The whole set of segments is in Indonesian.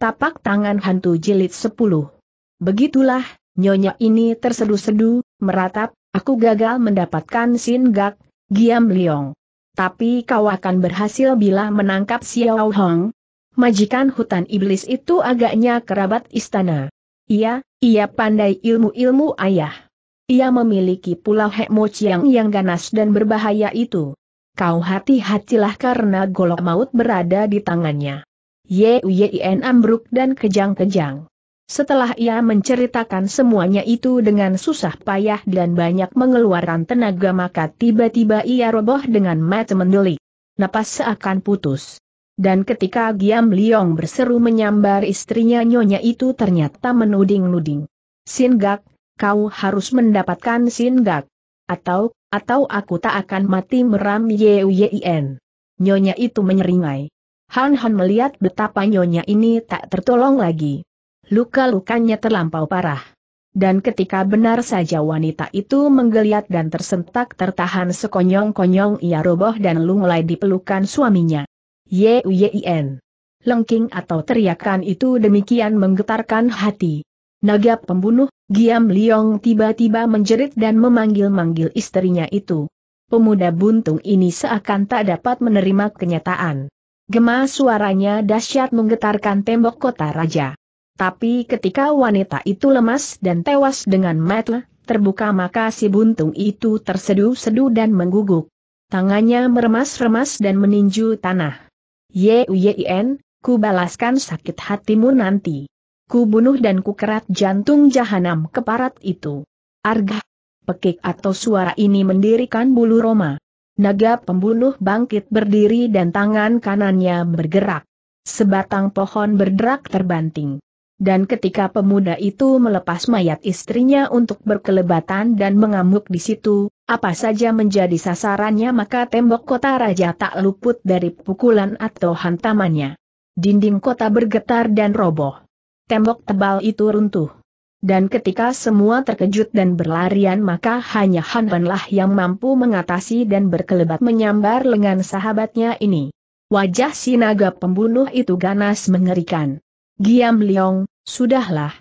Tapak tangan hantu jilid 10. Begitulah, nyonya ini tersedu-sedu, meratap, aku gagal mendapatkan Sin Gak, Giam Liong. Tapi kau akan berhasil bila menangkap Xiao Hong. Majikan hutan iblis itu agaknya kerabat istana. Iya, ia pandai ilmu-ilmu ayah. Ia memiliki pula mo Chiang yang ganas dan berbahaya itu. Kau hati-hatilah karena golok maut berada di tangannya. Yin ambruk dan kejang-kejang. Setelah ia menceritakan semuanya itu dengan susah payah dan banyak mengeluarkan tenaga maka tiba-tiba ia roboh dengan mata mendelik. Napas seakan putus. Dan ketika Giam Liong berseru menyambar istrinya nyonya itu ternyata menuding-nuding. Singak, kau harus mendapatkan Singak. Atau, atau aku tak akan mati meram Yin. Nyonya itu menyeringai. Han Han melihat betapa nyonya ini tak tertolong lagi. Luka-lukanya terlampau parah. Dan ketika benar saja wanita itu menggeliat dan tersentak tertahan sekonyong-konyong ia roboh dan lu mulai dipelukan suaminya. Yuyin. Lengking atau teriakan itu demikian menggetarkan hati. Naga pembunuh, Giam Liong tiba-tiba menjerit dan memanggil-manggil istrinya itu. Pemuda buntung ini seakan tak dapat menerima kenyataan. Gema suaranya dahsyat menggetarkan tembok kota raja. Tapi ketika wanita itu lemas dan tewas dengan metle, terbuka maka si buntung itu terseduh sedu dan mengguguk. Tangannya meremas-remas dan meninju tanah. Yuyin, ku balaskan sakit hatimu nanti. Ku bunuh dan ku kerat jantung jahanam keparat itu. Argah. Pekik atau suara ini mendirikan bulu Roma. Naga pembunuh bangkit berdiri dan tangan kanannya bergerak. Sebatang pohon berderak terbanting. Dan ketika pemuda itu melepas mayat istrinya untuk berkelebatan dan mengamuk di situ, apa saja menjadi sasarannya maka tembok kota raja tak luput dari pukulan atau hantamannya. Dinding kota bergetar dan roboh. Tembok tebal itu runtuh. Dan ketika semua terkejut dan berlarian maka hanya Han lah yang mampu mengatasi dan berkelebat menyambar lengan sahabatnya ini. Wajah si naga pembunuh itu ganas mengerikan. Giam Liong, sudahlah.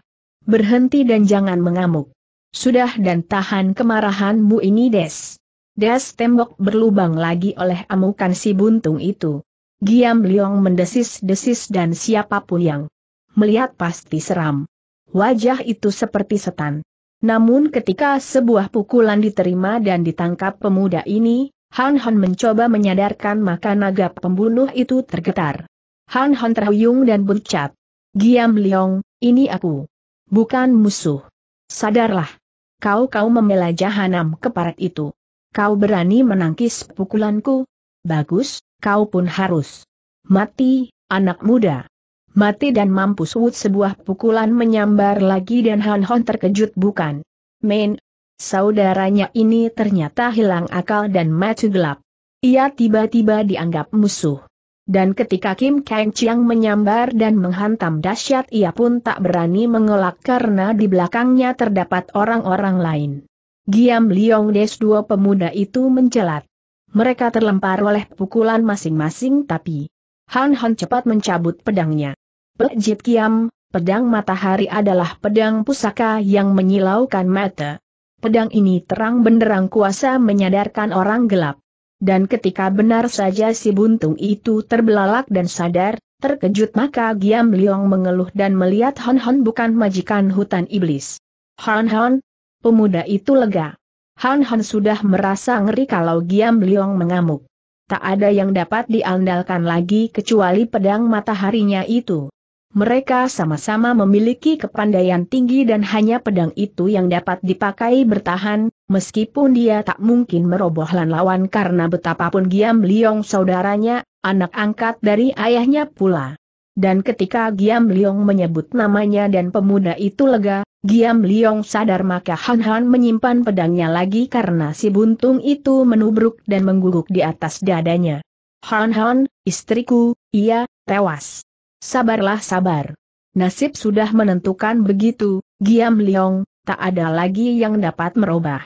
Berhenti dan jangan mengamuk. Sudah dan tahan kemarahanmu ini Des. Des tembok berlubang lagi oleh amukan si buntung itu. Giam Liong mendesis-desis dan siapapun yang melihat pasti seram. Wajah itu seperti setan. Namun ketika sebuah pukulan diterima dan ditangkap pemuda ini, Han Han mencoba menyadarkan maka naga pembunuh itu tergetar. Han Han terhuyung dan bercap. Giam Liong, ini aku. Bukan musuh. Sadarlah. Kau-kau membela jahanam keparat itu. Kau berani menangkis pukulanku? Bagus, kau pun harus. Mati, anak muda. Mati dan mampus Wut sebuah pukulan menyambar lagi dan Han Hon terkejut bukan. Main, saudaranya ini ternyata hilang akal dan mati gelap. Ia tiba-tiba dianggap musuh. Dan ketika Kim Kang Chiang menyambar dan menghantam dahsyat ia pun tak berani mengelak karena di belakangnya terdapat orang-orang lain. Giam Liong Des dua pemuda itu mencelat. Mereka terlempar oleh pukulan masing-masing tapi Han Han cepat mencabut pedangnya. Jit Kiam, pedang matahari adalah pedang pusaka yang menyilaukan mata. Pedang ini terang benderang kuasa menyadarkan orang gelap. Dan ketika benar saja si buntung itu terbelalak dan sadar, terkejut maka Giam Liong mengeluh dan melihat Hon Hon bukan majikan hutan iblis. Hon Hon, pemuda itu lega. Hon Hon sudah merasa ngeri kalau Giam Liong mengamuk. Tak ada yang dapat diandalkan lagi kecuali pedang mataharinya itu. Mereka sama-sama memiliki kepandaian tinggi dan hanya pedang itu yang dapat dipakai bertahan, meskipun dia tak mungkin meroboh lawan karena betapapun Giam Liong saudaranya, anak angkat dari ayahnya pula. Dan ketika Giam Liong menyebut namanya dan pemuda itu lega, Giam Liong sadar maka Han Han menyimpan pedangnya lagi karena si buntung itu menubruk dan mengguguk di atas dadanya. Han Han, istriku, ia, tewas. Sabarlah sabar. Nasib sudah menentukan begitu, Giam Liong, tak ada lagi yang dapat merubah.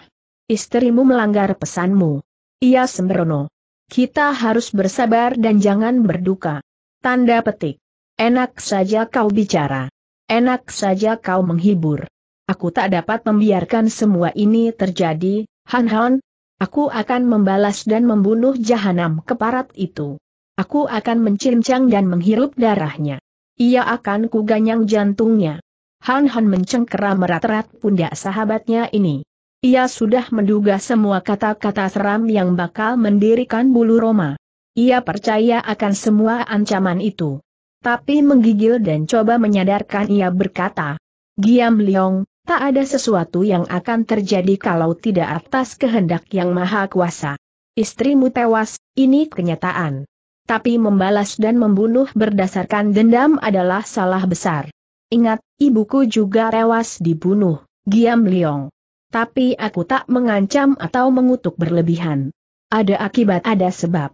Istrimu melanggar pesanmu. Ia sembrono. Kita harus bersabar dan jangan berduka. Tanda petik. Enak saja kau bicara. Enak saja kau menghibur. Aku tak dapat membiarkan semua ini terjadi, Han Han. Aku akan membalas dan membunuh jahanam keparat itu. Aku akan mencincang dan menghirup darahnya. Ia akan kuganyang jantungnya. Han Han mencengkeram merat-rat pundak sahabatnya ini. Ia sudah menduga semua kata-kata seram yang bakal mendirikan bulu Roma. Ia percaya akan semua ancaman itu. Tapi menggigil dan coba menyadarkan ia berkata, Giam Leong, tak ada sesuatu yang akan terjadi kalau tidak atas kehendak yang maha kuasa. Istrimu tewas, ini kenyataan tapi membalas dan membunuh berdasarkan dendam adalah salah besar. Ingat, ibuku juga tewas dibunuh, Giam Liong. Tapi aku tak mengancam atau mengutuk berlebihan. Ada akibat ada sebab.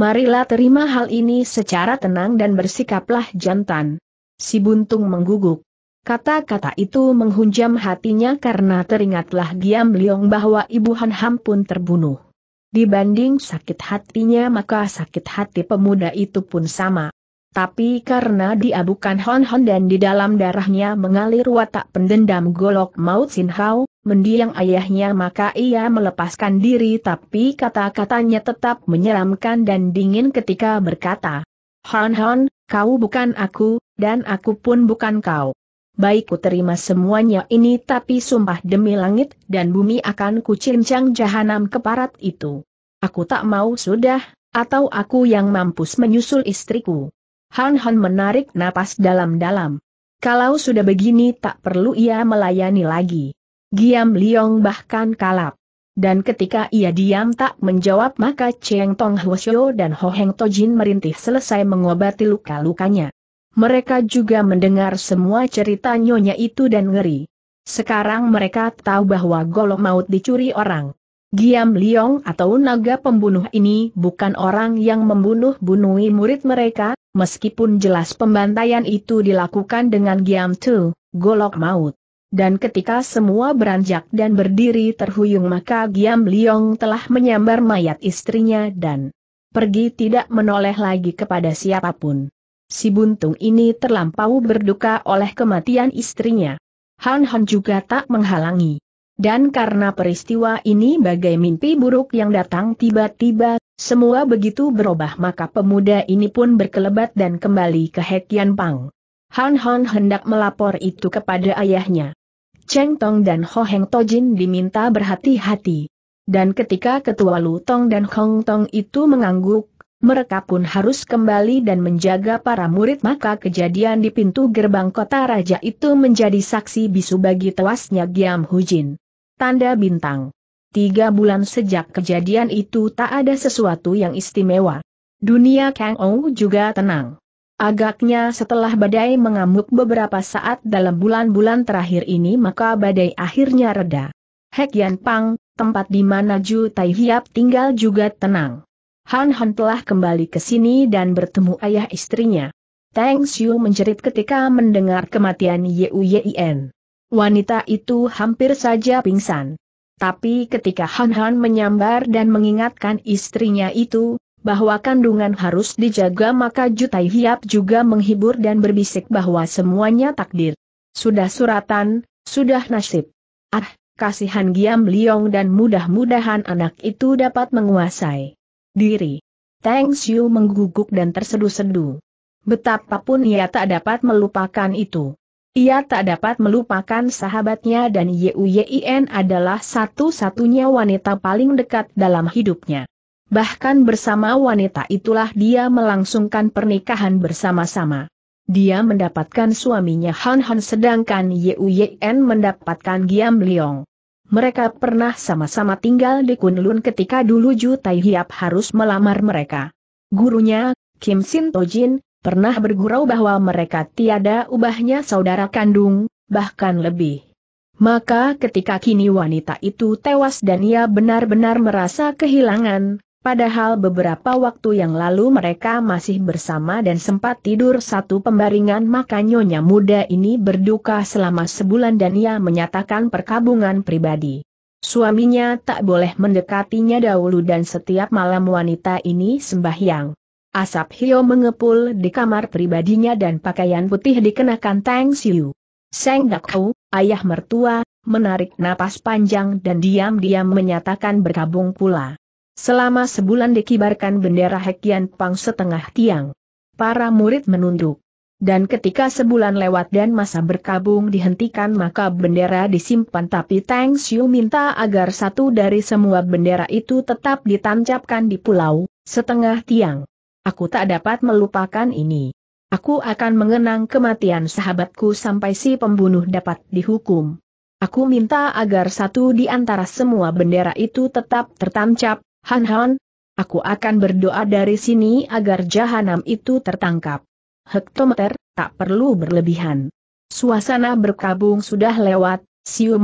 Marilah terima hal ini secara tenang dan bersikaplah jantan. Si Buntung mengguguk. Kata-kata itu menghunjam hatinya karena teringatlah Giam Liong bahwa Ibu Han Ham pun terbunuh. Dibanding sakit hatinya maka sakit hati pemuda itu pun sama. Tapi karena dia bukan Hon Hon dan di dalam darahnya mengalir watak pendendam golok maut Sin Hau, mendiang ayahnya maka ia melepaskan diri tapi kata-katanya tetap menyeramkan dan dingin ketika berkata, Hon Hon, kau bukan aku, dan aku pun bukan kau baik ku terima semuanya ini tapi sumpah demi langit dan bumi akan kucincang jahanam keparat itu. Aku tak mau sudah, atau aku yang mampus menyusul istriku. Han Han menarik napas dalam-dalam. Kalau sudah begini tak perlu ia melayani lagi. Giam Liong bahkan kalap. Dan ketika ia diam tak menjawab maka Cheng Tong Hwasyo dan Ho Heng Tojin merintih selesai mengobati luka-lukanya. Mereka juga mendengar semua cerita nyonya itu dan ngeri. Sekarang mereka tahu bahwa golok maut dicuri orang. Giam Liong atau naga pembunuh ini bukan orang yang membunuh bunuhi murid mereka, meskipun jelas pembantaian itu dilakukan dengan Giam Tu, golok maut. Dan ketika semua beranjak dan berdiri terhuyung maka Giam Liong telah menyambar mayat istrinya dan pergi tidak menoleh lagi kepada siapapun si buntung ini terlampau berduka oleh kematian istrinya. Han Han juga tak menghalangi. Dan karena peristiwa ini bagai mimpi buruk yang datang tiba-tiba, semua begitu berubah maka pemuda ini pun berkelebat dan kembali ke Hekian Pang. Han Han hendak melapor itu kepada ayahnya. Cheng Tong dan Ho Heng Tojin diminta berhati-hati. Dan ketika ketua Lu Tong dan Hong Tong itu mengangguk, mereka pun harus kembali dan menjaga para murid maka kejadian di pintu gerbang kota raja itu menjadi saksi bisu bagi tewasnya Giam Hujin. Tanda bintang. Tiga bulan sejak kejadian itu tak ada sesuatu yang istimewa. Dunia Kang Ou juga tenang. Agaknya setelah badai mengamuk beberapa saat dalam bulan-bulan terakhir ini maka badai akhirnya reda. Hek Yan Pang, tempat di mana Ju Tai Hiap tinggal juga tenang. Han Han telah kembali ke sini dan bertemu ayah istrinya. Tang Xiu menjerit ketika mendengar kematian Yuyin. Wanita itu hampir saja pingsan. Tapi ketika Han Han menyambar dan mengingatkan istrinya itu, bahwa kandungan harus dijaga maka Jutai Hiap juga menghibur dan berbisik bahwa semuanya takdir. Sudah suratan, sudah nasib. Ah, kasihan Giam Liong dan mudah-mudahan anak itu dapat menguasai diri. Tang Xiu mengguguk dan tersedu-sedu. Betapapun ia tak dapat melupakan itu. Ia tak dapat melupakan sahabatnya dan Yin adalah satu-satunya wanita paling dekat dalam hidupnya. Bahkan bersama wanita itulah dia melangsungkan pernikahan bersama-sama. Dia mendapatkan suaminya Han Han sedangkan Yin mendapatkan Giam Liong. Mereka pernah sama-sama tinggal di Kunlun ketika dulu Ju Tai Hiap harus melamar mereka. Gurunya, Kim Sin Tojin, pernah bergurau bahwa mereka tiada ubahnya saudara kandung, bahkan lebih. Maka ketika kini wanita itu tewas dan ia benar-benar merasa kehilangan, Padahal beberapa waktu yang lalu mereka masih bersama dan sempat tidur satu pembaringan maka nyonya muda ini berduka selama sebulan dan ia menyatakan perkabungan pribadi. Suaminya tak boleh mendekatinya dahulu dan setiap malam wanita ini sembahyang. Asap Hio mengepul di kamar pribadinya dan pakaian putih dikenakan Tang Siu. Seng Dakou, ayah mertua, menarik napas panjang dan diam-diam menyatakan berkabung pula. Selama sebulan dikibarkan bendera Hekian Pang setengah tiang. Para murid menunduk. Dan ketika sebulan lewat dan masa berkabung dihentikan maka bendera disimpan tapi Tang Xiu minta agar satu dari semua bendera itu tetap ditancapkan di pulau, setengah tiang. Aku tak dapat melupakan ini. Aku akan mengenang kematian sahabatku sampai si pembunuh dapat dihukum. Aku minta agar satu di antara semua bendera itu tetap tertancap, Han Han, aku akan berdoa dari sini agar jahanam itu tertangkap. Hektometer, tak perlu berlebihan. Suasana berkabung sudah lewat, Siu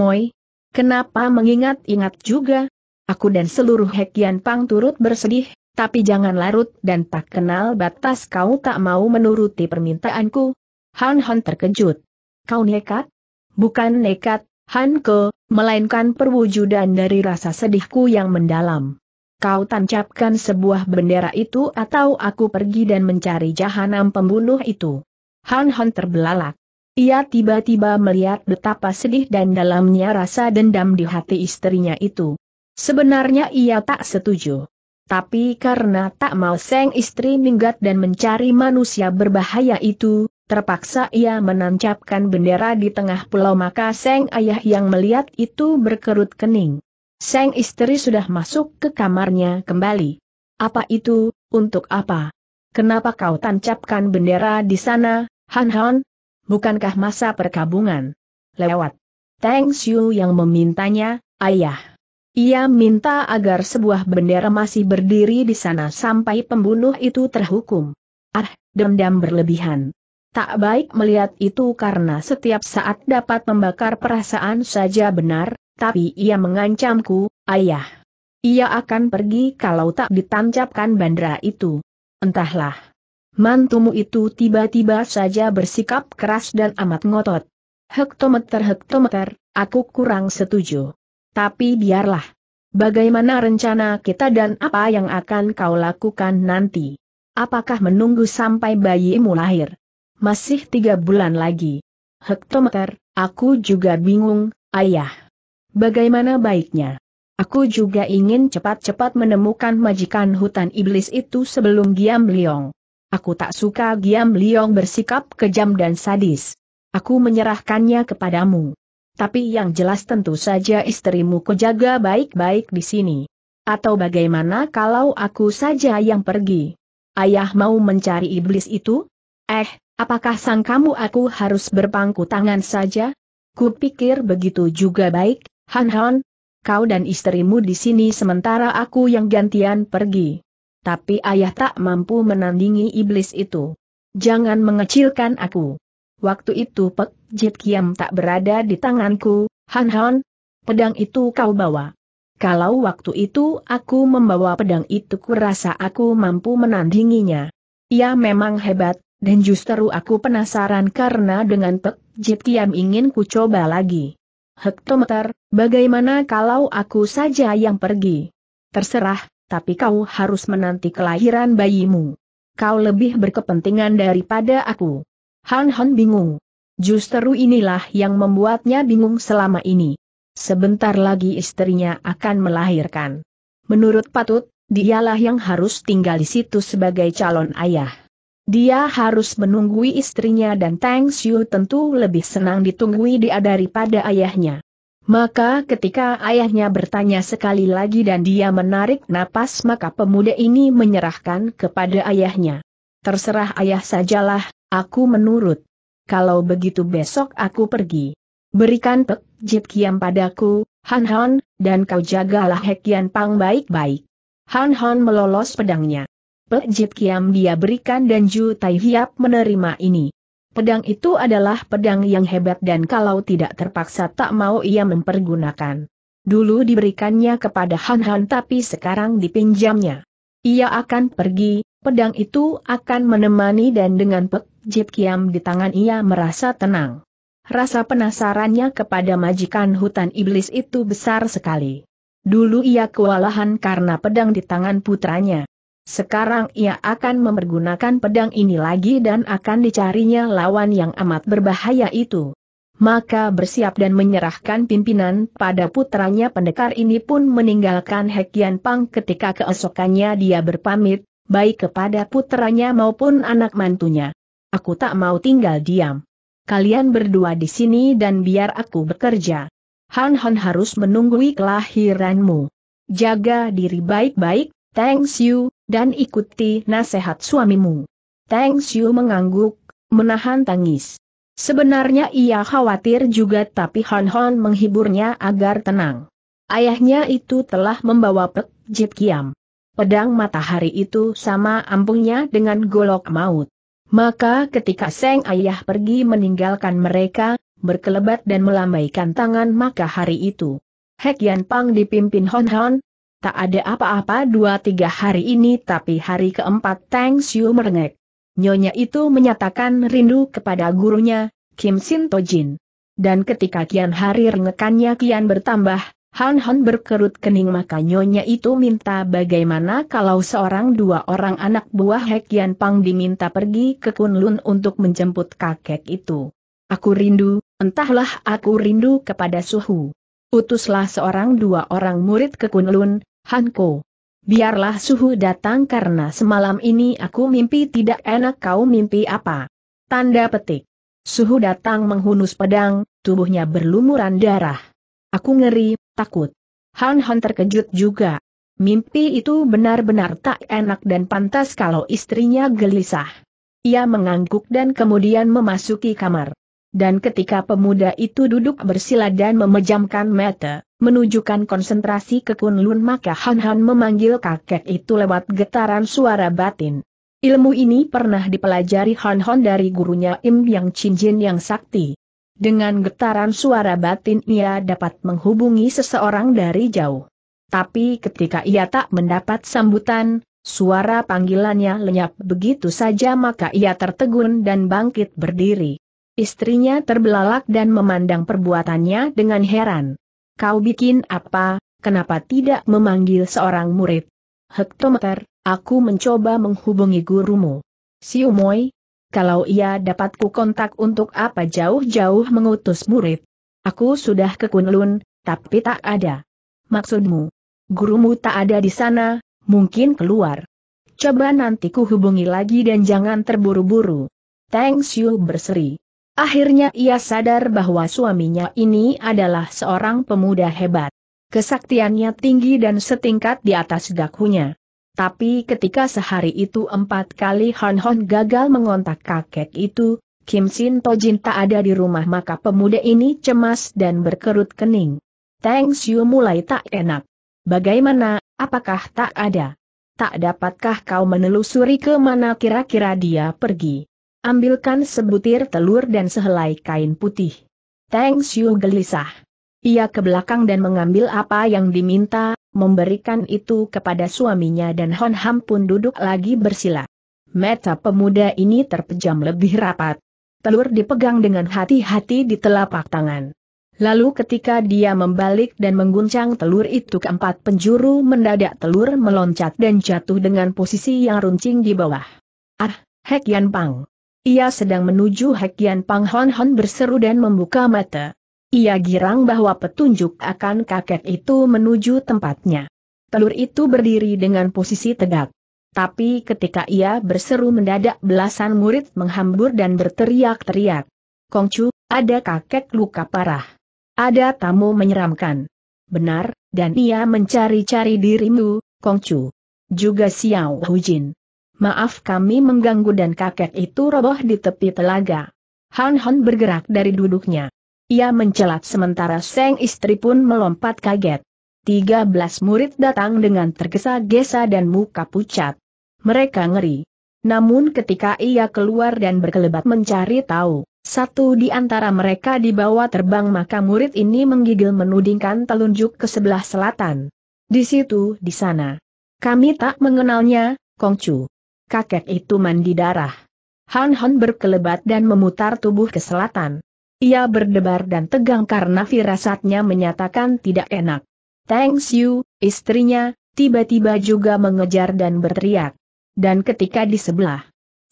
Kenapa mengingat-ingat juga? Aku dan seluruh Hekian Pang turut bersedih, tapi jangan larut dan tak kenal batas kau tak mau menuruti permintaanku. Han Han terkejut. Kau nekat? Bukan nekat, Han Ke, melainkan perwujudan dari rasa sedihku yang mendalam kau tancapkan sebuah bendera itu atau aku pergi dan mencari jahanam pembunuh itu. Han Han terbelalak. Ia tiba-tiba melihat betapa sedih dan dalamnya rasa dendam di hati istrinya itu. Sebenarnya ia tak setuju. Tapi karena tak mau seng istri minggat dan mencari manusia berbahaya itu, Terpaksa ia menancapkan bendera di tengah pulau maka Seng Ayah yang melihat itu berkerut kening. Sang istri sudah masuk ke kamarnya kembali. Apa itu, untuk apa? Kenapa kau tancapkan bendera di sana, Han Han? Bukankah masa perkabungan? Lewat. Tang Xiu yang memintanya, ayah. Ia minta agar sebuah bendera masih berdiri di sana sampai pembunuh itu terhukum. Ah, dendam berlebihan. Tak baik melihat itu karena setiap saat dapat membakar perasaan saja benar, tapi ia mengancamku, ayah. Ia akan pergi kalau tak ditancapkan bandera itu. Entahlah. Mantumu itu tiba-tiba saja bersikap keras dan amat ngotot. Hektometer-hektometer, aku kurang setuju. Tapi biarlah. Bagaimana rencana kita dan apa yang akan kau lakukan nanti? Apakah menunggu sampai bayimu lahir? Masih tiga bulan lagi. Hektometer, aku juga bingung, ayah. Bagaimana baiknya? Aku juga ingin cepat-cepat menemukan majikan hutan iblis itu sebelum Giam Liong. Aku tak suka Giam Liong bersikap kejam dan sadis. Aku menyerahkannya kepadamu. Tapi yang jelas tentu saja istrimu kujaga baik-baik di sini. Atau bagaimana kalau aku saja yang pergi? Ayah mau mencari iblis itu? Eh, apakah sang kamu aku harus berpangku tangan saja? Kupikir begitu juga baik, Han Han, kau dan istrimu di sini sementara aku yang gantian pergi. Tapi ayah tak mampu menandingi iblis itu. Jangan mengecilkan aku. Waktu itu Pek Jit Kiam tak berada di tanganku, Han Han, pedang itu kau bawa. Kalau waktu itu aku membawa pedang itu kurasa aku mampu menandinginya. Ia memang hebat, dan justru aku penasaran karena dengan Pek Jit Kiam ingin ku coba lagi hektometer, bagaimana kalau aku saja yang pergi? Terserah, tapi kau harus menanti kelahiran bayimu. Kau lebih berkepentingan daripada aku. Han Han bingung. Justru inilah yang membuatnya bingung selama ini. Sebentar lagi istrinya akan melahirkan. Menurut Patut, dialah yang harus tinggal di situ sebagai calon ayah. Dia harus menunggui istrinya dan Tang Xiu tentu lebih senang ditunggui dia daripada ayahnya. Maka ketika ayahnya bertanya sekali lagi dan dia menarik napas maka pemuda ini menyerahkan kepada ayahnya. Terserah ayah sajalah, aku menurut. Kalau begitu besok aku pergi. Berikan Pek Jit Kiam padaku, Han Han, dan kau jagalah Hekian Pang baik-baik. Han Han melolos pedangnya. Pek Jit Kiam dia berikan dan Ju Tai Hiap menerima ini. Pedang itu adalah pedang yang hebat dan kalau tidak terpaksa tak mau ia mempergunakan. Dulu diberikannya kepada Han Han tapi sekarang dipinjamnya. Ia akan pergi, pedang itu akan menemani dan dengan Pek Jit Kiam di tangan ia merasa tenang. Rasa penasarannya kepada majikan hutan iblis itu besar sekali. Dulu ia kewalahan karena pedang di tangan putranya. Sekarang ia akan memergunakan pedang ini lagi dan akan dicarinya lawan yang amat berbahaya itu. Maka bersiap dan menyerahkan pimpinan pada putranya pendekar ini pun meninggalkan Hekian Pang ketika keesokannya dia berpamit, baik kepada putranya maupun anak mantunya. Aku tak mau tinggal diam. Kalian berdua di sini dan biar aku bekerja. Han Han harus menunggui kelahiranmu. Jaga diri baik-baik, thanks you, dan ikuti nasihat suamimu. Tang Xiu mengangguk, menahan tangis. Sebenarnya ia khawatir juga tapi Hon Hon menghiburnya agar tenang. Ayahnya itu telah membawa Pek Jit Kiam. Pedang matahari itu sama ampuhnya dengan golok maut. Maka ketika Seng Ayah pergi meninggalkan mereka, berkelebat dan melambaikan tangan maka hari itu. Hek Yan Pang dipimpin Hon Hon, Tak ada apa-apa dua tiga hari ini tapi hari keempat Tang Xiu merengek. Nyonya itu menyatakan rindu kepada gurunya, Kim Sin Jin. Dan ketika kian hari rengekannya kian bertambah, Han Han berkerut kening maka nyonya itu minta bagaimana kalau seorang dua orang anak buah Yan Pang diminta pergi ke Kunlun untuk menjemput kakek itu. Aku rindu, entahlah aku rindu kepada suhu. Utuslah seorang dua orang murid ke Kunlun, Hanko. Biarlah suhu datang karena semalam ini aku mimpi tidak enak kau mimpi apa. Tanda petik. Suhu datang menghunus pedang, tubuhnya berlumuran darah. Aku ngeri, takut. Han Han terkejut juga. Mimpi itu benar-benar tak enak dan pantas kalau istrinya gelisah. Ia mengangguk dan kemudian memasuki kamar. Dan ketika pemuda itu duduk bersila dan memejamkan mata, menunjukkan konsentrasi ke Kunlun maka Han Han memanggil kakek itu lewat getaran suara batin. Ilmu ini pernah dipelajari Han Han dari gurunya Im Yang Jin yang sakti. Dengan getaran suara batin ia dapat menghubungi seseorang dari jauh. Tapi ketika ia tak mendapat sambutan, suara panggilannya lenyap begitu saja maka ia tertegun dan bangkit berdiri. Istrinya terbelalak dan memandang perbuatannya dengan heran. Kau bikin apa, kenapa tidak memanggil seorang murid? Hektometer, aku mencoba menghubungi gurumu. Siumoy, kalau ia dapat ku kontak untuk apa jauh-jauh mengutus murid. Aku sudah ke Kunlun, tapi tak ada. Maksudmu? Gurumu tak ada di sana, mungkin keluar. Coba nanti kuhubungi lagi dan jangan terburu-buru. Thanks you berseri. Akhirnya ia sadar bahwa suaminya ini adalah seorang pemuda hebat. Kesaktiannya tinggi dan setingkat di atas dakunya. Tapi ketika sehari itu empat kali Hon Hon gagal mengontak kakek itu, Kim Sin Jin tak ada di rumah maka pemuda ini cemas dan berkerut kening. Tang Xiu mulai tak enak. Bagaimana, apakah tak ada? Tak dapatkah kau menelusuri ke mana kira-kira dia pergi? Ambilkan sebutir telur dan sehelai kain putih. Thanks Xiu gelisah. Ia ke belakang dan mengambil apa yang diminta, memberikan itu kepada suaminya dan Hon Ham pun duduk lagi bersila. Meta pemuda ini terpejam lebih rapat. Telur dipegang dengan hati-hati di telapak tangan. Lalu ketika dia membalik dan mengguncang telur itu keempat penjuru mendadak telur meloncat dan jatuh dengan posisi yang runcing di bawah. Ah, Hek Yan Pang. Ia sedang menuju Hekian Pang Hon Hon berseru dan membuka mata. Ia girang bahwa petunjuk akan kakek itu menuju tempatnya. Telur itu berdiri dengan posisi tegak. Tapi ketika ia berseru mendadak belasan murid menghambur dan berteriak-teriak. Kongcu, ada kakek luka parah. Ada tamu menyeramkan. Benar, dan ia mencari-cari dirimu, Kongcu. Juga Xiao Hujin maaf kami mengganggu dan kakek itu roboh di tepi telaga. Han Han bergerak dari duduknya. Ia mencelat sementara Seng istri pun melompat kaget. Tiga belas murid datang dengan tergesa-gesa dan muka pucat. Mereka ngeri. Namun ketika ia keluar dan berkelebat mencari tahu, satu di antara mereka dibawa terbang maka murid ini menggigil menudingkan telunjuk ke sebelah selatan. Di situ, di sana. Kami tak mengenalnya, Kongcu kakek itu mandi darah. Han Han berkelebat dan memutar tubuh ke selatan. Ia berdebar dan tegang karena firasatnya menyatakan tidak enak. Tang Xiu, istrinya, tiba-tiba juga mengejar dan berteriak. Dan ketika di sebelah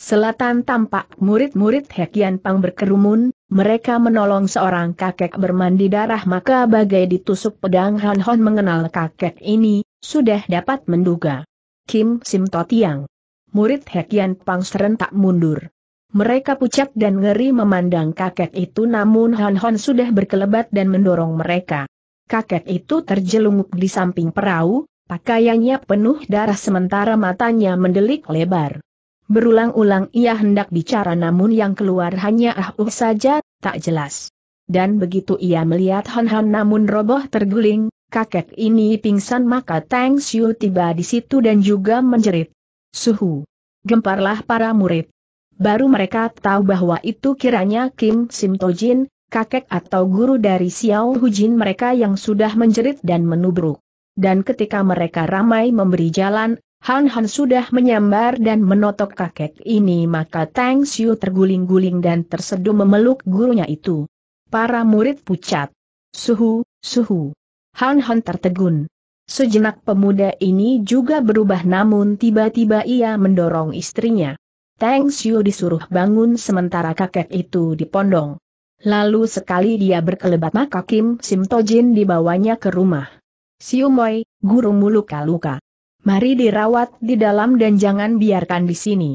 selatan tampak murid-murid Hekian Pang berkerumun, mereka menolong seorang kakek bermandi darah maka bagai ditusuk pedang Han Han mengenal kakek ini, sudah dapat menduga. Kim Sim Totiang murid Hekian Pang serentak mundur. Mereka pucat dan ngeri memandang kakek itu namun Han Hon sudah berkelebat dan mendorong mereka. Kakek itu terjelunguk di samping perahu, pakaiannya penuh darah sementara matanya mendelik lebar. Berulang-ulang ia hendak bicara namun yang keluar hanya ah uh, saja, tak jelas. Dan begitu ia melihat Han Han namun roboh terguling, kakek ini pingsan maka Tang Xiu tiba di situ dan juga menjerit. Suhu. Gemparlah para murid. Baru mereka tahu bahwa itu kiranya Kim Simtojin, kakek atau guru dari Xiao Hu Jin mereka yang sudah menjerit dan menubruk. Dan ketika mereka ramai memberi jalan, Han Han sudah menyambar dan menotok kakek ini maka Tang Xiu terguling-guling dan terseduh memeluk gurunya itu. Para murid pucat. Suhu, suhu. Han Han tertegun. Sejenak pemuda ini juga berubah namun tiba-tiba ia mendorong istrinya. Teng Xiu disuruh bangun sementara kakek itu dipondong. Lalu sekali dia berkelebat maka Kim Sim Tojin dibawanya ke rumah. Xiu Moi, gurumu luka-luka. Mari dirawat di dalam dan jangan biarkan di sini.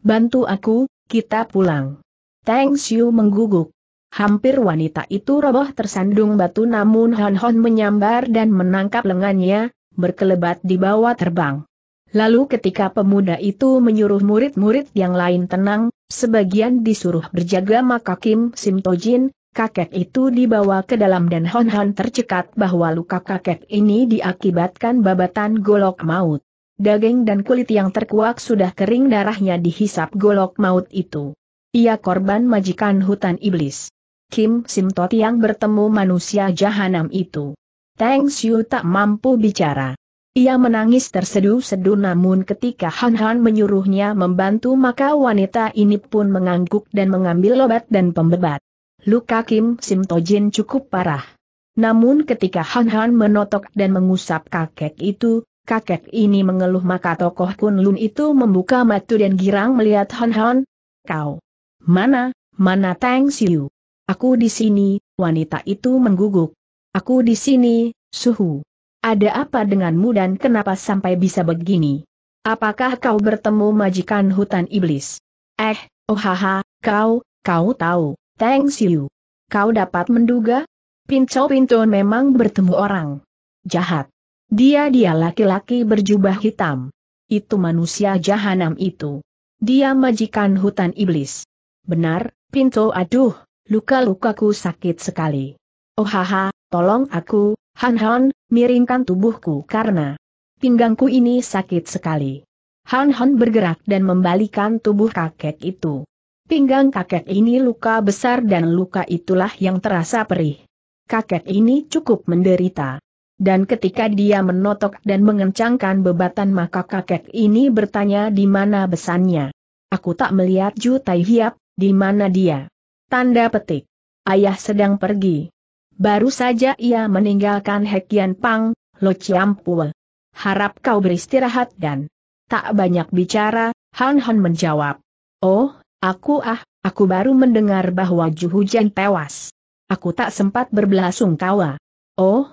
Bantu aku, kita pulang. Tang Xiu mengguguk. Hampir wanita itu roboh tersandung batu namun Hon Hon menyambar dan menangkap lengannya, berkelebat di bawah terbang. Lalu ketika pemuda itu menyuruh murid-murid yang lain tenang, sebagian disuruh berjaga maka Kim Sim Tojin, kakek itu dibawa ke dalam dan Hon Hon tercekat bahwa luka kakek ini diakibatkan babatan golok maut. Daging dan kulit yang terkuak sudah kering darahnya dihisap golok maut itu. Ia korban majikan hutan iblis. Kim Sim Tot yang bertemu manusia jahanam itu. Tang Xiu tak mampu bicara. Ia menangis terseduh-seduh namun ketika Han Han menyuruhnya membantu maka wanita ini pun mengangguk dan mengambil obat dan pembebat. Luka Kim Sim Tojin cukup parah. Namun ketika Han Han menotok dan mengusap kakek itu, kakek ini mengeluh maka tokoh Kun Lun itu membuka mata dan girang melihat Han Han. Kau? Mana? Mana Tang Xiu? Aku di sini, wanita itu mengguguk. Aku di sini, suhu. Ada apa denganmu dan kenapa sampai bisa begini? Apakah kau bertemu majikan hutan iblis? Eh, oh haha, kau, kau tahu, thanks you. Kau dapat menduga? Pinco Pinto memang bertemu orang jahat. Dia-dia laki-laki berjubah hitam. Itu manusia jahanam itu. Dia majikan hutan iblis. Benar, Pinto aduh, luka-lukaku sakit sekali. Oh haha, tolong aku, Han Han, miringkan tubuhku karena pinggangku ini sakit sekali. Han Han bergerak dan membalikan tubuh kakek itu. Pinggang kakek ini luka besar dan luka itulah yang terasa perih. Kakek ini cukup menderita. Dan ketika dia menotok dan mengencangkan bebatan maka kakek ini bertanya di mana besannya. Aku tak melihat Ju Tai Hiap, di mana dia. Tanda petik. Ayah sedang pergi. Baru saja ia meninggalkan Hekian Pang, Lo Chiampul. Harap kau beristirahat dan tak banyak bicara, Han Han menjawab. Oh, aku ah, aku baru mendengar bahwa Ju Hujan tewas. Aku tak sempat berbelasungkawa. Oh,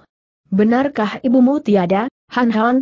benarkah ibumu tiada, Han Han?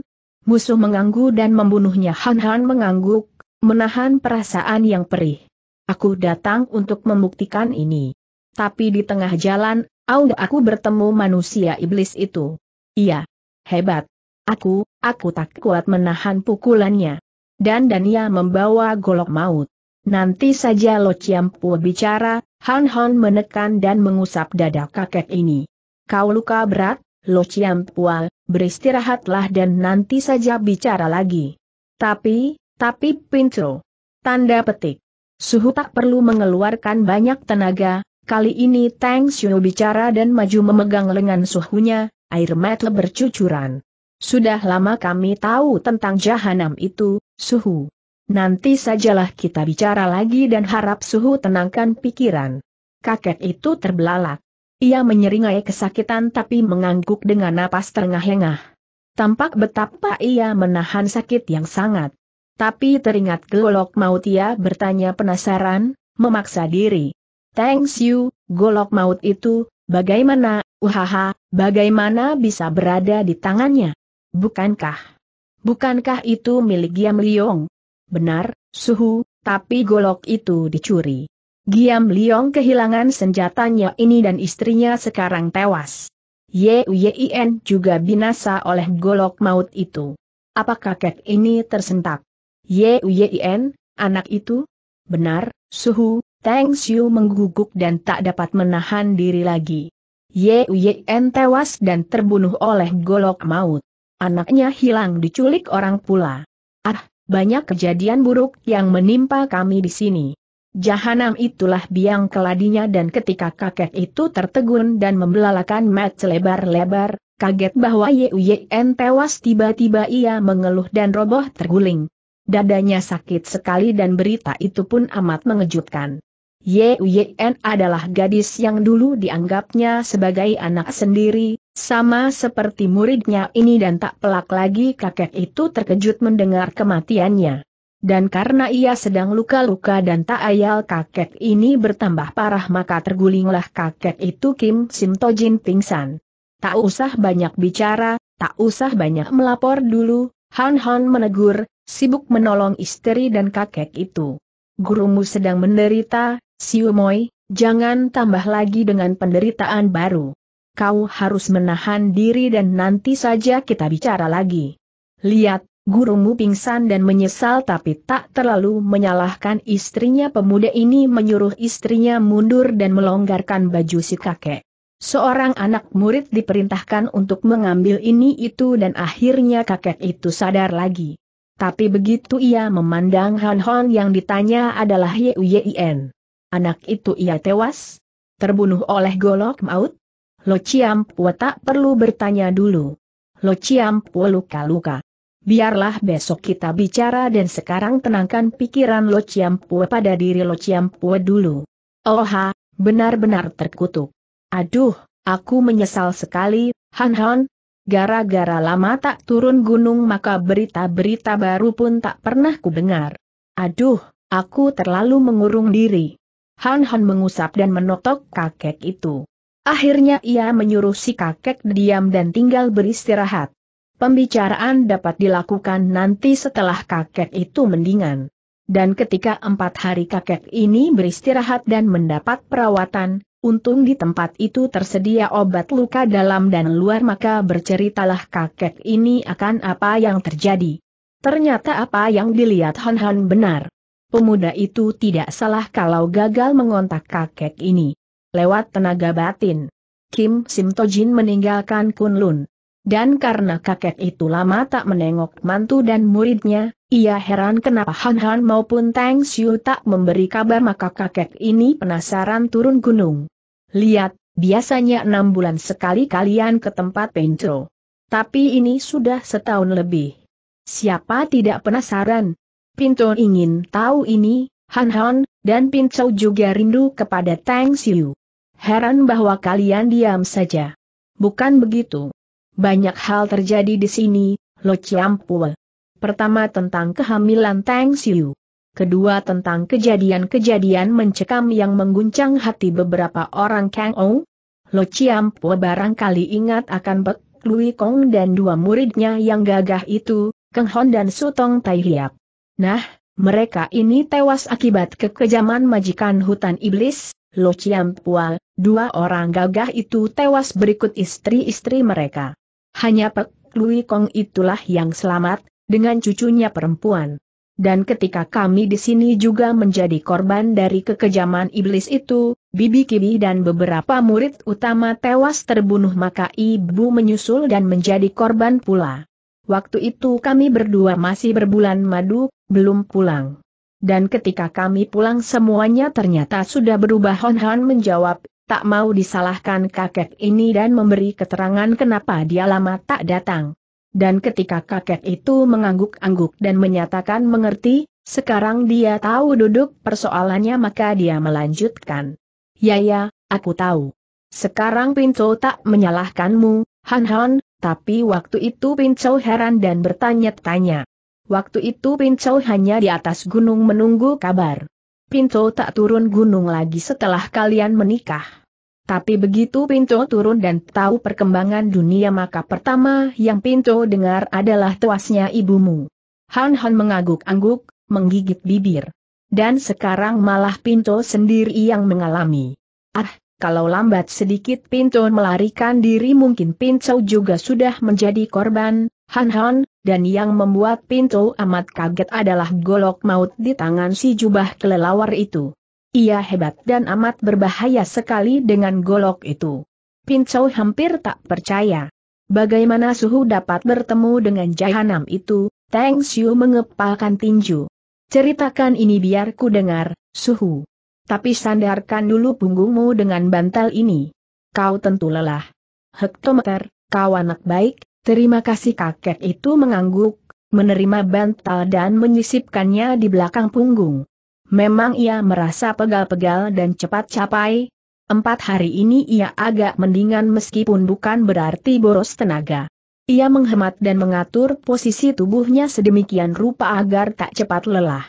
Musuh mengganggu dan membunuhnya Han Han mengangguk, menahan perasaan yang perih. Aku datang untuk membuktikan ini. Tapi di tengah jalan, Aung aku bertemu manusia iblis itu. Iya. Hebat. Aku, aku tak kuat menahan pukulannya. Dan Dania membawa golok maut. Nanti saja Lo Ciampu bicara, Han han menekan dan mengusap dada kakek ini. Kau luka berat, Lo ciampu, beristirahatlah dan nanti saja bicara lagi. Tapi, tapi pintu. Tanda petik. Suhu tak perlu mengeluarkan banyak tenaga, kali ini Tang Xiu bicara dan maju memegang lengan suhunya, air mata bercucuran. Sudah lama kami tahu tentang jahanam itu, suhu. Nanti sajalah kita bicara lagi dan harap suhu tenangkan pikiran. Kakek itu terbelalak. Ia menyeringai kesakitan tapi mengangguk dengan napas terengah-engah. Tampak betapa ia menahan sakit yang sangat. Tapi teringat Golok Maut ia bertanya penasaran, memaksa diri. Thanks you, Golok Maut itu, bagaimana, uhaha, bagaimana bisa berada di tangannya? Bukankah? Bukankah itu milik Giam Liong? Benar, Suhu, tapi golok itu dicuri. Giam Liong kehilangan senjatanya ini dan istrinya sekarang tewas. Ye Yuyin juga binasa oleh golok maut itu. Apakah kakek ini tersentak? Yuyin, anak itu? Benar, suhu, Tang Xiu mengguguk dan tak dapat menahan diri lagi. Yuyin tewas dan terbunuh oleh golok maut. Anaknya hilang diculik orang pula. Ah, banyak kejadian buruk yang menimpa kami di sini. Jahanam itulah biang keladinya dan ketika kakek itu tertegun dan membelalakan mat selebar-lebar, kaget bahwa Yuyen tewas tiba-tiba ia mengeluh dan roboh terguling. Dadanya sakit sekali dan berita itu pun amat mengejutkan. Yen adalah gadis yang dulu dianggapnya sebagai anak sendiri, sama seperti muridnya ini dan tak pelak lagi kakek itu terkejut mendengar kematiannya. Dan karena ia sedang luka-luka dan tak ayal kakek ini bertambah parah maka tergulinglah kakek itu Kim Sim Tojin pingsan. Tak usah banyak bicara, tak usah banyak melapor dulu, Han Han menegur, sibuk menolong istri dan kakek itu. Gurumu sedang menderita, Siumoy, jangan tambah lagi dengan penderitaan baru. Kau harus menahan diri dan nanti saja kita bicara lagi. Lihat, gurumu pingsan dan menyesal tapi tak terlalu menyalahkan istrinya pemuda ini menyuruh istrinya mundur dan melonggarkan baju si kakek. Seorang anak murid diperintahkan untuk mengambil ini itu dan akhirnya kakek itu sadar lagi. Tapi begitu ia memandang Han Hon yang ditanya adalah Ye Anak itu ia tewas? Terbunuh oleh golok maut? Lo Chiam Pua tak perlu bertanya dulu. Lo Chiam Pua luka-luka. Biarlah besok kita bicara dan sekarang tenangkan pikiran Lo Chiam Pua pada diri Lo Chiam Pua dulu. Oha, oh benar-benar terkutuk. Aduh, aku menyesal sekali, Han Han, Gara-gara lama tak turun gunung maka berita-berita baru pun tak pernah ku dengar. Aduh, aku terlalu mengurung diri. Han Han mengusap dan menotok kakek itu. Akhirnya ia menyuruh si kakek diam dan tinggal beristirahat. Pembicaraan dapat dilakukan nanti setelah kakek itu mendingan. Dan ketika empat hari kakek ini beristirahat dan mendapat perawatan, Untung di tempat itu tersedia obat luka dalam dan luar maka berceritalah kakek ini akan apa yang terjadi. Ternyata apa yang dilihat Han Han benar. Pemuda itu tidak salah kalau gagal mengontak kakek ini. Lewat tenaga batin. Kim Simtojin meninggalkan Kunlun. Dan karena kakek itu lama tak menengok mantu dan muridnya, ia heran kenapa Han Han maupun Tang Xiu tak memberi kabar maka kakek ini penasaran turun gunung. Lihat, biasanya enam bulan sekali kalian ke tempat Pencro. Tapi ini sudah setahun lebih. Siapa tidak penasaran? Pinto ingin tahu ini, Han Han, dan Pinto juga rindu kepada Tang Xiu. Heran bahwa kalian diam saja. Bukan begitu. Banyak hal terjadi di sini, Lo Chiampue. Pertama tentang kehamilan Tang Xiu kedua tentang kejadian-kejadian mencekam yang mengguncang hati beberapa orang Kang Ou. Lo Chiam Po barangkali ingat akan Bek Lui Kong dan dua muridnya yang gagah itu, Keng Hon dan Sutong Tai Hiap. Nah, mereka ini tewas akibat kekejaman majikan hutan iblis, Lo Chiam Pual, dua orang gagah itu tewas berikut istri-istri mereka. Hanya Pek Lui Kong itulah yang selamat, dengan cucunya perempuan. Dan ketika kami di sini juga menjadi korban dari kekejaman iblis itu, Bibi Kibi dan beberapa murid utama tewas terbunuh maka ibu menyusul dan menjadi korban pula. Waktu itu kami berdua masih berbulan madu, belum pulang. Dan ketika kami pulang semuanya ternyata sudah berubah Hon Han menjawab, tak mau disalahkan kakek ini dan memberi keterangan kenapa dia lama tak datang dan ketika kakek itu mengangguk-angguk dan menyatakan mengerti, sekarang dia tahu duduk persoalannya maka dia melanjutkan. Ya ya, aku tahu. Sekarang Pinco tak menyalahkanmu, Han Han, tapi waktu itu Pinco heran dan bertanya-tanya. Waktu itu Pinco hanya di atas gunung menunggu kabar. Pinco tak turun gunung lagi setelah kalian menikah. Tapi begitu Pinto turun dan tahu perkembangan dunia maka pertama yang Pinto dengar adalah tuasnya ibumu. Han Han mengangguk-angguk, menggigit bibir. Dan sekarang malah Pinto sendiri yang mengalami. Ah, kalau lambat sedikit Pinto melarikan diri mungkin Pinto juga sudah menjadi korban, Han Han, dan yang membuat Pinto amat kaget adalah golok maut di tangan si jubah kelelawar itu. Ia hebat dan amat berbahaya sekali dengan golok itu. Pincau hampir tak percaya. Bagaimana suhu dapat bertemu dengan jahanam itu, Teng Xiu mengepalkan tinju. Ceritakan ini biar ku dengar, suhu. Tapi sandarkan dulu punggungmu dengan bantal ini. Kau tentu lelah. Hektometer, kau anak baik, terima kasih kakek itu mengangguk, menerima bantal dan menyisipkannya di belakang punggung. Memang ia merasa pegal-pegal dan cepat capai. Empat hari ini ia agak mendingan meskipun bukan berarti boros tenaga. Ia menghemat dan mengatur posisi tubuhnya sedemikian rupa agar tak cepat lelah.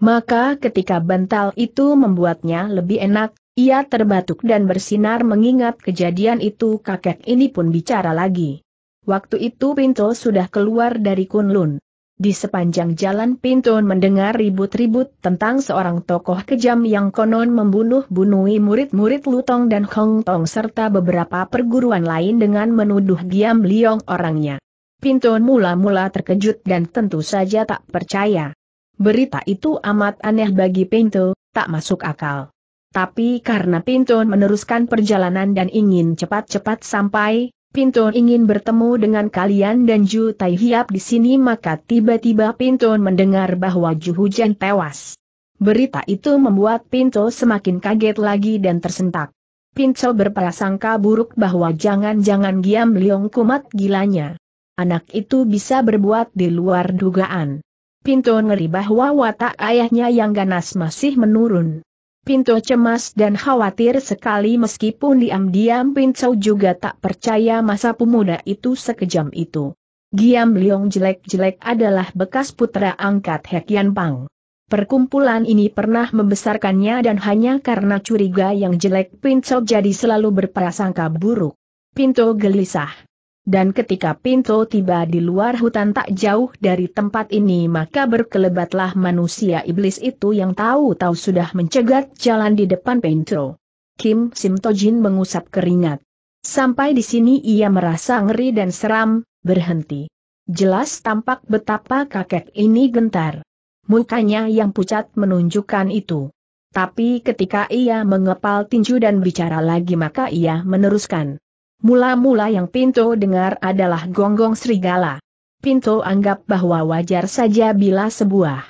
Maka ketika bantal itu membuatnya lebih enak, ia terbatuk dan bersinar mengingat kejadian itu kakek ini pun bicara lagi. Waktu itu Pinto sudah keluar dari Kunlun. Di sepanjang jalan Pintu mendengar ribut-ribut tentang seorang tokoh kejam yang konon membunuh bunuhi murid-murid Lutong dan Hong Tong serta beberapa perguruan lain dengan menuduh Giam Liong orangnya. Pintu mula-mula terkejut dan tentu saja tak percaya. Berita itu amat aneh bagi Pintu, tak masuk akal. Tapi karena Pintu meneruskan perjalanan dan ingin cepat-cepat sampai, Pinton ingin bertemu dengan kalian dan Ju Tai Hiap di sini maka tiba-tiba Pinton mendengar bahwa Ju Hujan tewas. Berita itu membuat Pinto semakin kaget lagi dan tersentak. Pinto berprasangka buruk bahwa jangan-jangan Giam Liong kumat gilanya. Anak itu bisa berbuat di luar dugaan. Pinto ngeri bahwa watak ayahnya yang ganas masih menurun. Pinto cemas dan khawatir sekali meskipun diam-diam Pinto juga tak percaya masa pemuda itu sekejam itu. Giam Leong jelek-jelek adalah bekas putra angkat Hekian Pang. Perkumpulan ini pernah membesarkannya dan hanya karena curiga yang jelek Pinto jadi selalu berprasangka buruk. Pinto gelisah. Dan ketika Pintu tiba di luar hutan tak jauh dari tempat ini maka berkelebatlah manusia iblis itu yang tahu-tahu sudah mencegat jalan di depan Pintu. Kim Simtojin mengusap keringat. Sampai di sini ia merasa ngeri dan seram, berhenti. Jelas tampak betapa kakek ini gentar. Mukanya yang pucat menunjukkan itu. Tapi ketika ia mengepal tinju dan bicara lagi maka ia meneruskan. Mula-mula yang Pinto dengar adalah gonggong serigala. Pinto anggap bahwa wajar saja bila sebuah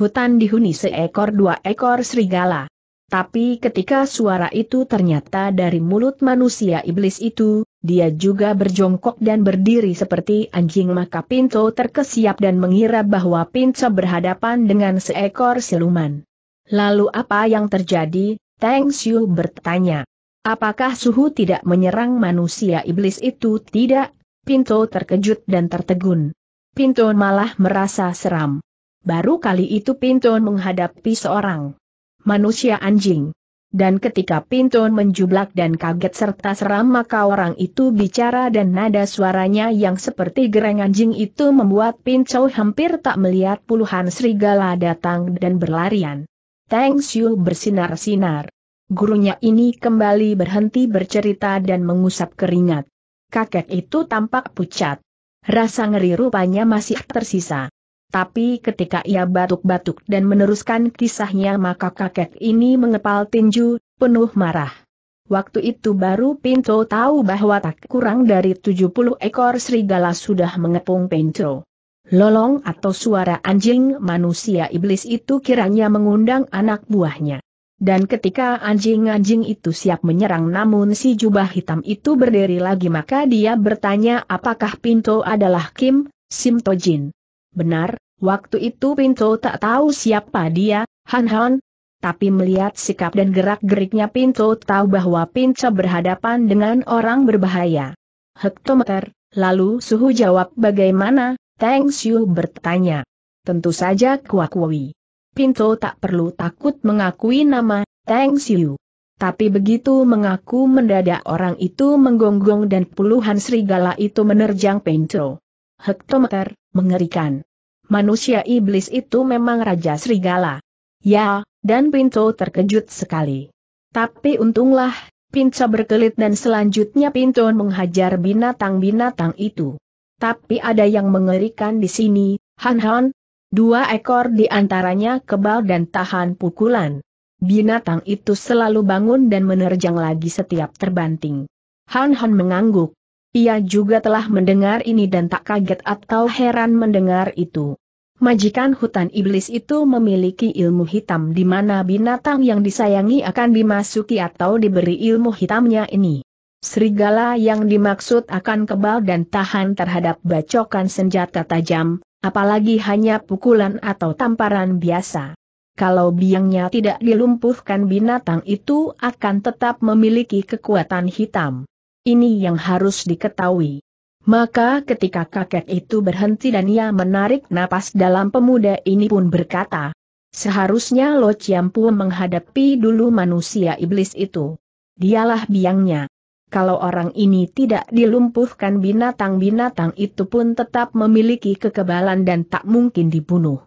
hutan dihuni seekor dua ekor serigala. Tapi ketika suara itu ternyata dari mulut manusia iblis itu, dia juga berjongkok dan berdiri seperti anjing maka Pinto terkesiap dan mengira bahwa Pinto berhadapan dengan seekor siluman. Lalu apa yang terjadi? Tang Xiu bertanya. Apakah suhu tidak menyerang manusia iblis itu tidak? Pinto terkejut dan tertegun. Pinto malah merasa seram. Baru kali itu Pinto menghadapi seorang manusia anjing. Dan ketika Pinto menjublak dan kaget serta seram maka orang itu bicara dan nada suaranya yang seperti gereng anjing itu membuat Pinto hampir tak melihat puluhan serigala datang dan berlarian. Thanks you bersinar-sinar. Gurunya ini kembali berhenti bercerita dan mengusap keringat. Kakek itu tampak pucat. Rasa ngeri rupanya masih tersisa. Tapi ketika ia batuk-batuk dan meneruskan kisahnya maka kakek ini mengepal tinju, penuh marah. Waktu itu baru Pinto tahu bahwa tak kurang dari 70 ekor serigala sudah mengepung Pinto. Lolong atau suara anjing manusia iblis itu kiranya mengundang anak buahnya. Dan ketika anjing-anjing itu siap menyerang namun si jubah hitam itu berdiri lagi maka dia bertanya apakah Pinto adalah Kim, Sim Jin. Benar, waktu itu Pinto tak tahu siapa dia, Han Han. Tapi melihat sikap dan gerak-geriknya Pinto tahu bahwa Pinto berhadapan dengan orang berbahaya. Hektometer, lalu suhu jawab bagaimana, Tang Xiu bertanya. Tentu saja kuakui. Pinto tak perlu takut mengakui nama, Teng Siu. Tapi begitu mengaku mendadak orang itu menggonggong dan puluhan serigala itu menerjang Pinto. Hektometer, mengerikan. Manusia iblis itu memang raja serigala. Ya, dan Pinto terkejut sekali. Tapi untunglah, Pinto berkelit dan selanjutnya Pinto menghajar binatang-binatang itu. Tapi ada yang mengerikan di sini, Han Han, Dua ekor di antaranya kebal dan tahan pukulan. Binatang itu selalu bangun dan menerjang lagi setiap terbanting. Han Han mengangguk. Ia juga telah mendengar ini dan tak kaget atau heran mendengar itu. Majikan hutan iblis itu memiliki ilmu hitam di mana binatang yang disayangi akan dimasuki atau diberi ilmu hitamnya ini. Serigala yang dimaksud akan kebal dan tahan terhadap bacokan senjata tajam, apalagi hanya pukulan atau tamparan biasa. Kalau biangnya tidak dilumpuhkan binatang itu akan tetap memiliki kekuatan hitam. Ini yang harus diketahui. Maka ketika kakek itu berhenti dan ia menarik napas dalam pemuda ini pun berkata, Seharusnya Lo Chiampu menghadapi dulu manusia iblis itu. Dialah biangnya kalau orang ini tidak dilumpuhkan binatang-binatang itu pun tetap memiliki kekebalan dan tak mungkin dibunuh.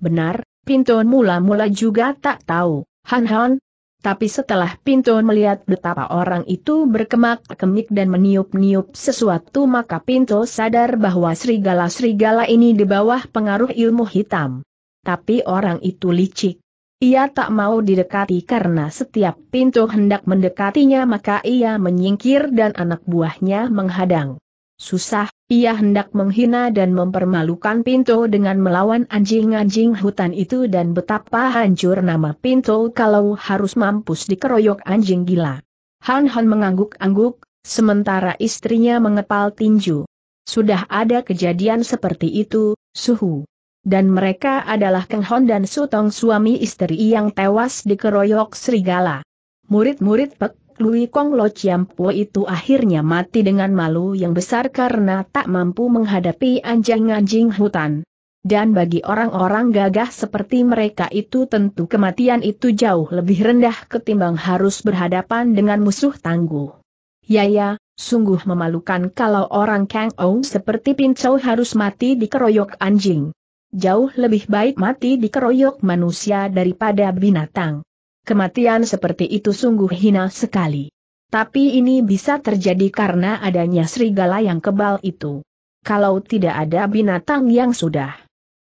Benar, Pinton mula-mula juga tak tahu, Han Han. Tapi setelah Pinton melihat betapa orang itu berkemak-kemik dan meniup-niup sesuatu maka Pinto sadar bahwa serigala-serigala ini di bawah pengaruh ilmu hitam. Tapi orang itu licik, ia tak mau didekati karena setiap pintu hendak mendekatinya maka ia menyingkir dan anak buahnya menghadang. Susah, ia hendak menghina dan mempermalukan pintu dengan melawan anjing-anjing hutan itu dan betapa hancur nama pintu kalau harus mampus dikeroyok anjing gila. Han Han mengangguk-angguk, sementara istrinya mengepal tinju. Sudah ada kejadian seperti itu, suhu. Dan mereka adalah Keng Hon dan Sutong suami istri yang tewas dikeroyok serigala. Murid-murid Pek Lui Kong Lo Chiam Po itu akhirnya mati dengan malu yang besar karena tak mampu menghadapi anjing-anjing hutan. Dan bagi orang-orang gagah seperti mereka itu tentu kematian itu jauh lebih rendah ketimbang harus berhadapan dengan musuh tangguh. Yaya, ya, sungguh memalukan kalau orang Kang Ong seperti Pin Chow harus mati dikeroyok anjing jauh lebih baik mati dikeroyok manusia daripada binatang. Kematian seperti itu sungguh hina sekali. Tapi ini bisa terjadi karena adanya serigala yang kebal itu. Kalau tidak ada binatang yang sudah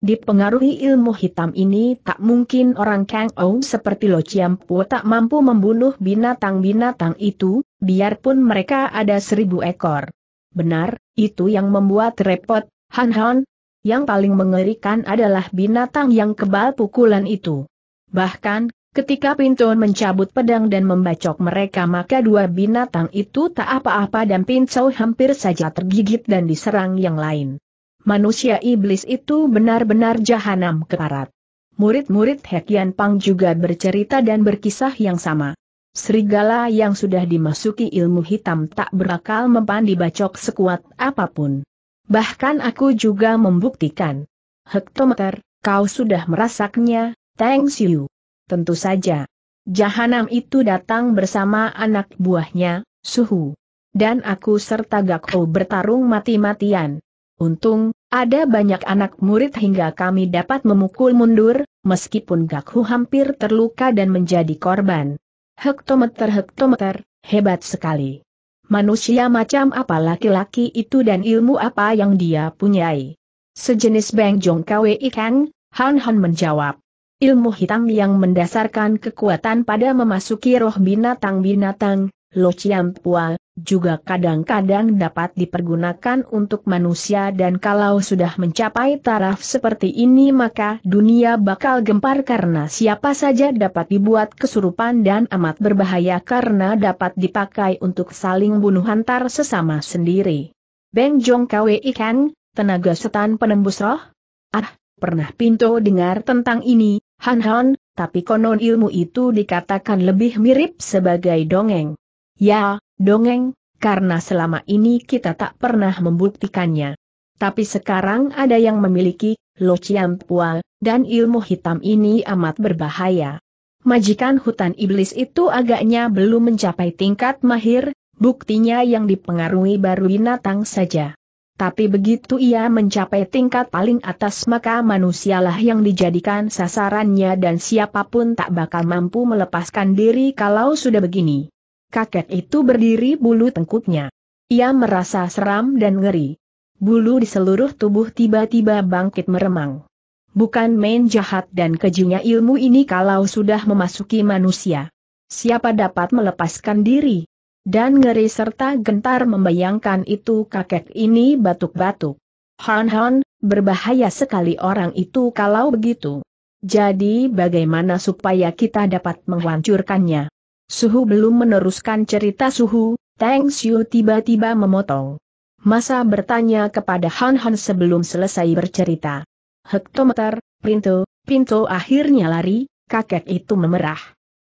dipengaruhi ilmu hitam ini tak mungkin orang Kang Ong seperti Lo Chiampu tak mampu membunuh binatang-binatang itu, biarpun mereka ada seribu ekor. Benar, itu yang membuat repot, Han Han, yang paling mengerikan adalah binatang yang kebal pukulan itu. Bahkan, ketika Pinton mencabut pedang dan membacok mereka maka dua binatang itu tak apa-apa dan Pinto hampir saja tergigit dan diserang yang lain. Manusia iblis itu benar-benar jahanam keparat. Murid-murid Hekian Pang juga bercerita dan berkisah yang sama. Serigala yang sudah dimasuki ilmu hitam tak berakal mempan dibacok sekuat apapun. Bahkan aku juga membuktikan. Hektometer, kau sudah merasaknya, Tang Siu. Tentu saja. Jahanam itu datang bersama anak buahnya, Suhu. Dan aku serta Gakho bertarung mati-matian. Untung, ada banyak anak murid hingga kami dapat memukul mundur, meskipun Gakho hampir terluka dan menjadi korban. Hektometer-hektometer, hebat sekali manusia macam apa laki-laki itu dan ilmu apa yang dia punyai. Sejenis Beng Jong Kwe Han Han menjawab. Ilmu hitam yang mendasarkan kekuatan pada memasuki roh binatang-binatang, Lo Pua, juga kadang-kadang dapat dipergunakan untuk manusia dan kalau sudah mencapai taraf seperti ini maka dunia bakal gempar karena siapa saja dapat dibuat kesurupan dan amat berbahaya karena dapat dipakai untuk saling bunuh antar sesama sendiri. Beng Jong Kwe Ikan, tenaga setan penembus roh? Ah, pernah pinto dengar tentang ini, Han Han, tapi konon ilmu itu dikatakan lebih mirip sebagai dongeng. Ya, dongeng, karena selama ini kita tak pernah membuktikannya. Tapi sekarang ada yang memiliki, Lo Pua, dan ilmu hitam ini amat berbahaya. Majikan hutan iblis itu agaknya belum mencapai tingkat mahir, buktinya yang dipengaruhi baru binatang saja. Tapi begitu ia mencapai tingkat paling atas maka manusialah yang dijadikan sasarannya dan siapapun tak bakal mampu melepaskan diri kalau sudah begini kakek itu berdiri bulu tengkuknya. Ia merasa seram dan ngeri. Bulu di seluruh tubuh tiba-tiba bangkit meremang. Bukan main jahat dan kejunya ilmu ini kalau sudah memasuki manusia. Siapa dapat melepaskan diri? Dan ngeri serta gentar membayangkan itu kakek ini batuk-batuk. Han Han, berbahaya sekali orang itu kalau begitu. Jadi bagaimana supaya kita dapat menghancurkannya? Suhu belum meneruskan cerita Suhu, Tang Xiu tiba-tiba memotong. Masa bertanya kepada Han Han sebelum selesai bercerita. Hektometer, Pinto, Pinto akhirnya lari, kakek itu memerah.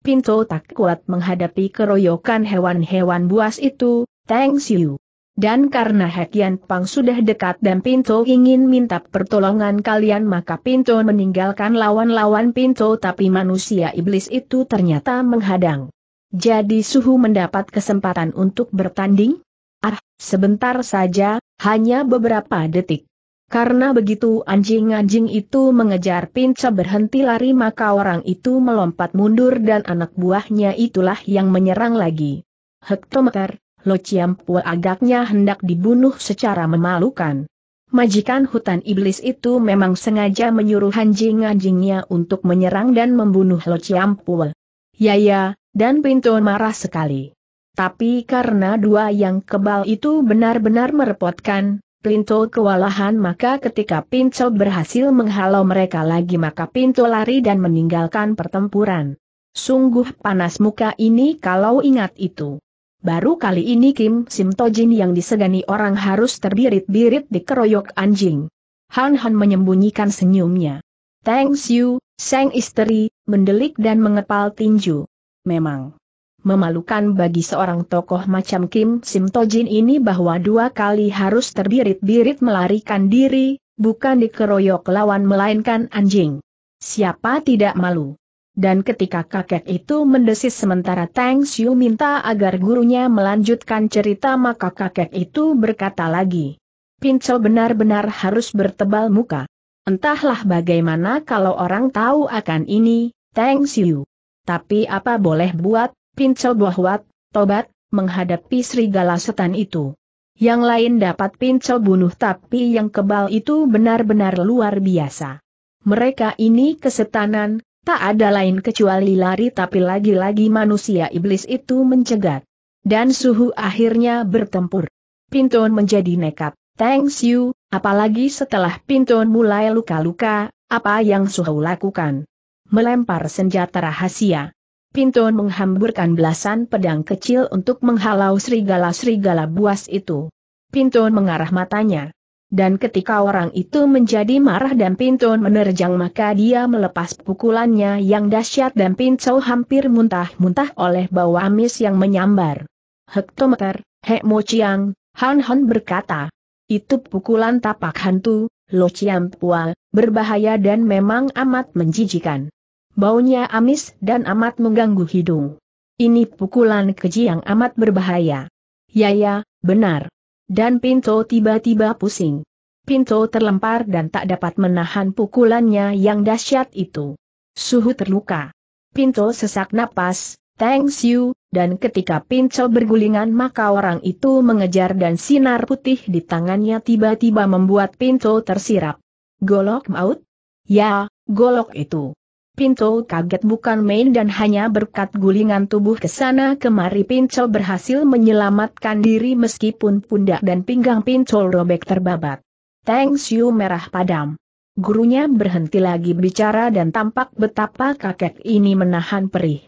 Pinto tak kuat menghadapi keroyokan hewan-hewan buas itu, Tang Xiu. Dan karena Hekian Pang sudah dekat dan Pinto ingin minta pertolongan kalian maka Pinto meninggalkan lawan-lawan Pinto tapi manusia iblis itu ternyata menghadang. Jadi Suhu mendapat kesempatan untuk bertanding? Ah, sebentar saja, hanya beberapa detik. Karena begitu anjing-anjing itu mengejar Pinca berhenti lari maka orang itu melompat mundur dan anak buahnya itulah yang menyerang lagi. Hektometer, Lo Chiampu agaknya hendak dibunuh secara memalukan. Majikan hutan iblis itu memang sengaja menyuruh anjing-anjingnya untuk menyerang dan membunuh Lo Chiampu. Ya ya, dan pintu marah sekali. Tapi karena dua yang kebal itu benar-benar merepotkan, Pinto kewalahan maka ketika Pinto berhasil menghalau mereka lagi maka Pinto lari dan meninggalkan pertempuran. Sungguh panas muka ini kalau ingat itu. Baru kali ini Kim Simtojin yang disegani orang harus terbirit-birit dikeroyok anjing. Han Han menyembunyikan senyumnya. Thanks you, sang istri, mendelik dan mengepal tinju memang memalukan bagi seorang tokoh macam Kim Sim Tojin ini bahwa dua kali harus terbirit-birit melarikan diri, bukan dikeroyok lawan melainkan anjing. Siapa tidak malu? Dan ketika kakek itu mendesis sementara Tang Xiu minta agar gurunya melanjutkan cerita maka kakek itu berkata lagi. Pincel benar-benar harus bertebal muka. Entahlah bagaimana kalau orang tahu akan ini, Tang Xiu. Tapi apa boleh buat, pincel buahwat, tobat, menghadapi serigala setan itu. Yang lain dapat pincel bunuh tapi yang kebal itu benar-benar luar biasa. Mereka ini kesetanan, tak ada lain kecuali lari tapi lagi-lagi manusia iblis itu mencegat. Dan suhu akhirnya bertempur. Pinton menjadi nekat, thanks you, apalagi setelah Pinton mulai luka-luka, apa yang suhu lakukan melempar senjata rahasia. Pinton menghamburkan belasan pedang kecil untuk menghalau serigala-serigala buas itu. Pinton mengarah matanya. Dan ketika orang itu menjadi marah dan Pinton menerjang maka dia melepas pukulannya yang dahsyat dan Pinto hampir muntah-muntah oleh bau amis yang menyambar. Hektometer, Hek Mo Chiang, Han Han berkata. Itu pukulan tapak hantu, Lo Chiang Pua, berbahaya dan memang amat menjijikan. Baunya amis dan amat mengganggu hidung. Ini pukulan keji yang amat berbahaya. Ya ya, benar. Dan Pinto tiba-tiba pusing. Pinto terlempar dan tak dapat menahan pukulannya yang dahsyat itu. Suhu terluka. Pinto sesak napas, thanks you, dan ketika Pinto bergulingan maka orang itu mengejar dan sinar putih di tangannya tiba-tiba membuat Pinto tersirap. Golok maut? Ya, golok itu. Pinto kaget bukan main dan hanya berkat gulingan tubuh ke sana kemari Pinto berhasil menyelamatkan diri meskipun pundak dan pinggang Pinto robek terbabat. Thanks you merah padam. Gurunya berhenti lagi bicara dan tampak betapa kakek ini menahan perih.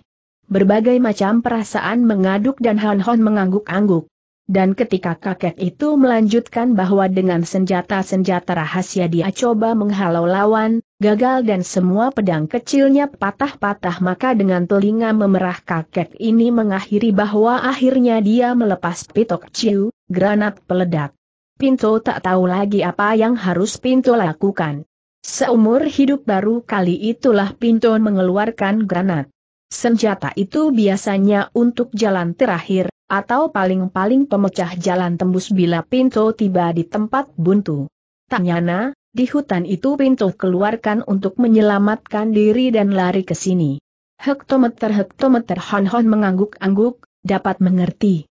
Berbagai macam perasaan mengaduk dan Han Hon mengangguk-angguk. Dan ketika kakek itu melanjutkan bahwa dengan senjata-senjata rahasia dia coba menghalau lawan, gagal dan semua pedang kecilnya patah-patah maka dengan telinga memerah kakek ini mengakhiri bahwa akhirnya dia melepas pitok ciu, granat peledak. Pinto tak tahu lagi apa yang harus Pinto lakukan. Seumur hidup baru kali itulah Pinto mengeluarkan granat. Senjata itu biasanya untuk jalan terakhir, atau paling-paling pemecah jalan tembus bila Pinto tiba di tempat buntu. Tanyana, di hutan itu pintu keluarkan untuk menyelamatkan diri dan lari ke sini. Hektometer-hektometer Hon-Hon mengangguk-angguk, dapat mengerti.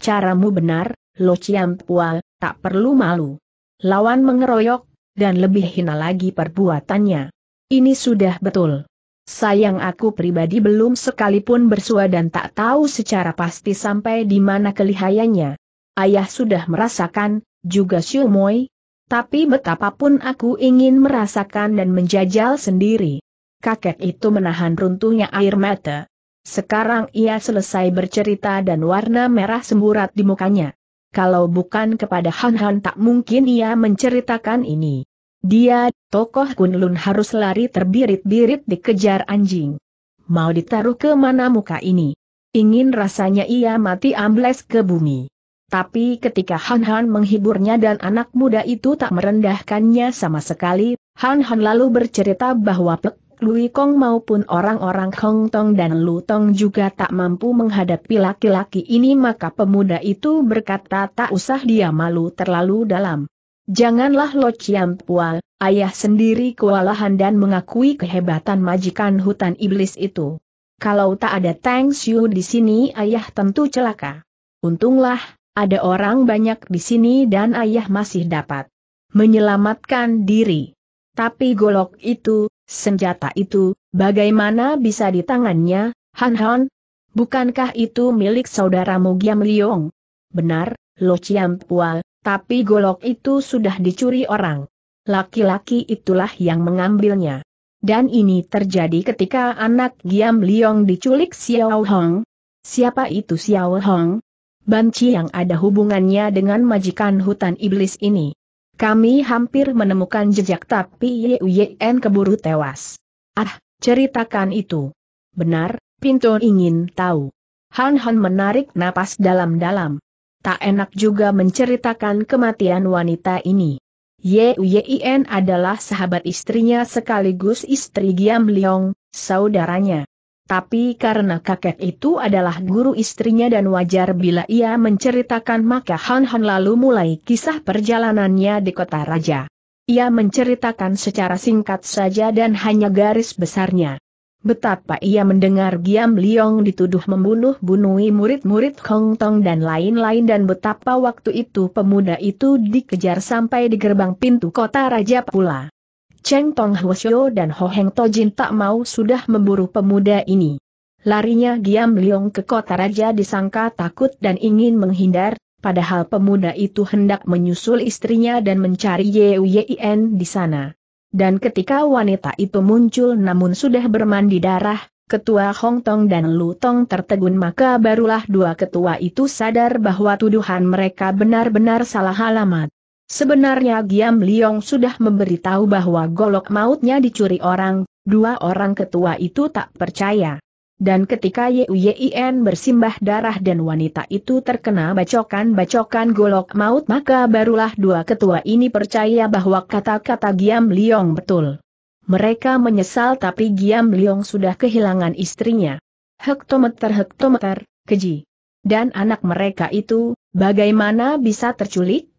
Caramu benar, Lo Chiam Pua, tak perlu malu. Lawan mengeroyok, dan lebih hina lagi perbuatannya. Ini sudah betul. Sayang aku pribadi belum sekalipun bersua dan tak tahu secara pasti sampai di mana kelihayannya. Ayah sudah merasakan, juga Xiu Moi, tapi betapapun aku ingin merasakan dan menjajal sendiri. Kakek itu menahan runtuhnya air mata. Sekarang ia selesai bercerita dan warna merah semburat di mukanya. Kalau bukan kepada Han Han tak mungkin ia menceritakan ini. Dia, tokoh Kunlun harus lari terbirit-birit dikejar anjing. Mau ditaruh ke mana muka ini? Ingin rasanya ia mati ambles ke bumi. Tapi ketika Han Han menghiburnya dan anak muda itu tak merendahkannya sama sekali, Han Han lalu bercerita bahwa Pek Lui Kong maupun orang-orang Hong Tong dan Lu Tong juga tak mampu menghadapi laki-laki ini maka pemuda itu berkata tak usah dia malu terlalu dalam. Janganlah Lo Chiam Pual, ayah sendiri kewalahan dan mengakui kehebatan majikan hutan iblis itu. Kalau tak ada Tang Xiu di sini ayah tentu celaka. Untunglah, ada orang banyak di sini dan ayah masih dapat menyelamatkan diri. Tapi golok itu, senjata itu, bagaimana bisa di tangannya, Han Han? Bukankah itu milik saudaramu Giam Liong? Benar, Lo Chiam Pua, tapi golok itu sudah dicuri orang. Laki-laki itulah yang mengambilnya. Dan ini terjadi ketika anak Giam Liong diculik Xiao Hong. Siapa itu Xiao Hong? banci yang ada hubungannya dengan majikan hutan iblis ini. Kami hampir menemukan jejak tapi Yuyen keburu tewas. Ah, ceritakan itu. Benar, Pinto ingin tahu. Han Han menarik napas dalam-dalam. Tak enak juga menceritakan kematian wanita ini. Yuyen adalah sahabat istrinya sekaligus istri Giam Liong, saudaranya. Tapi karena kakek itu adalah guru istrinya dan wajar bila ia menceritakan maka Han Han lalu mulai kisah perjalanannya di kota raja. Ia menceritakan secara singkat saja dan hanya garis besarnya. Betapa ia mendengar Giam Liong dituduh membunuh bunuhi murid-murid Hong Tong dan lain-lain dan betapa waktu itu pemuda itu dikejar sampai di gerbang pintu kota raja pula. Cheng Tong Hwasyo dan Ho Heng Jin tak mau sudah memburu pemuda ini. Larinya Giam Liong ke kota raja disangka takut dan ingin menghindar, padahal pemuda itu hendak menyusul istrinya dan mencari Yuyin di sana. Dan ketika wanita itu muncul namun sudah bermandi darah, Ketua Hong Tong dan Lu Tong tertegun maka barulah dua ketua itu sadar bahwa tuduhan mereka benar-benar salah alamat. Sebenarnya Giam Liong sudah memberitahu bahwa golok mautnya dicuri orang, dua orang ketua itu tak percaya. Dan ketika Yuyin bersimbah darah dan wanita itu terkena bacokan-bacokan golok maut maka barulah dua ketua ini percaya bahwa kata-kata Giam Liong betul. Mereka menyesal tapi Giam Liong sudah kehilangan istrinya. Hektometer-hektometer, keji. Dan anak mereka itu, bagaimana bisa terculik?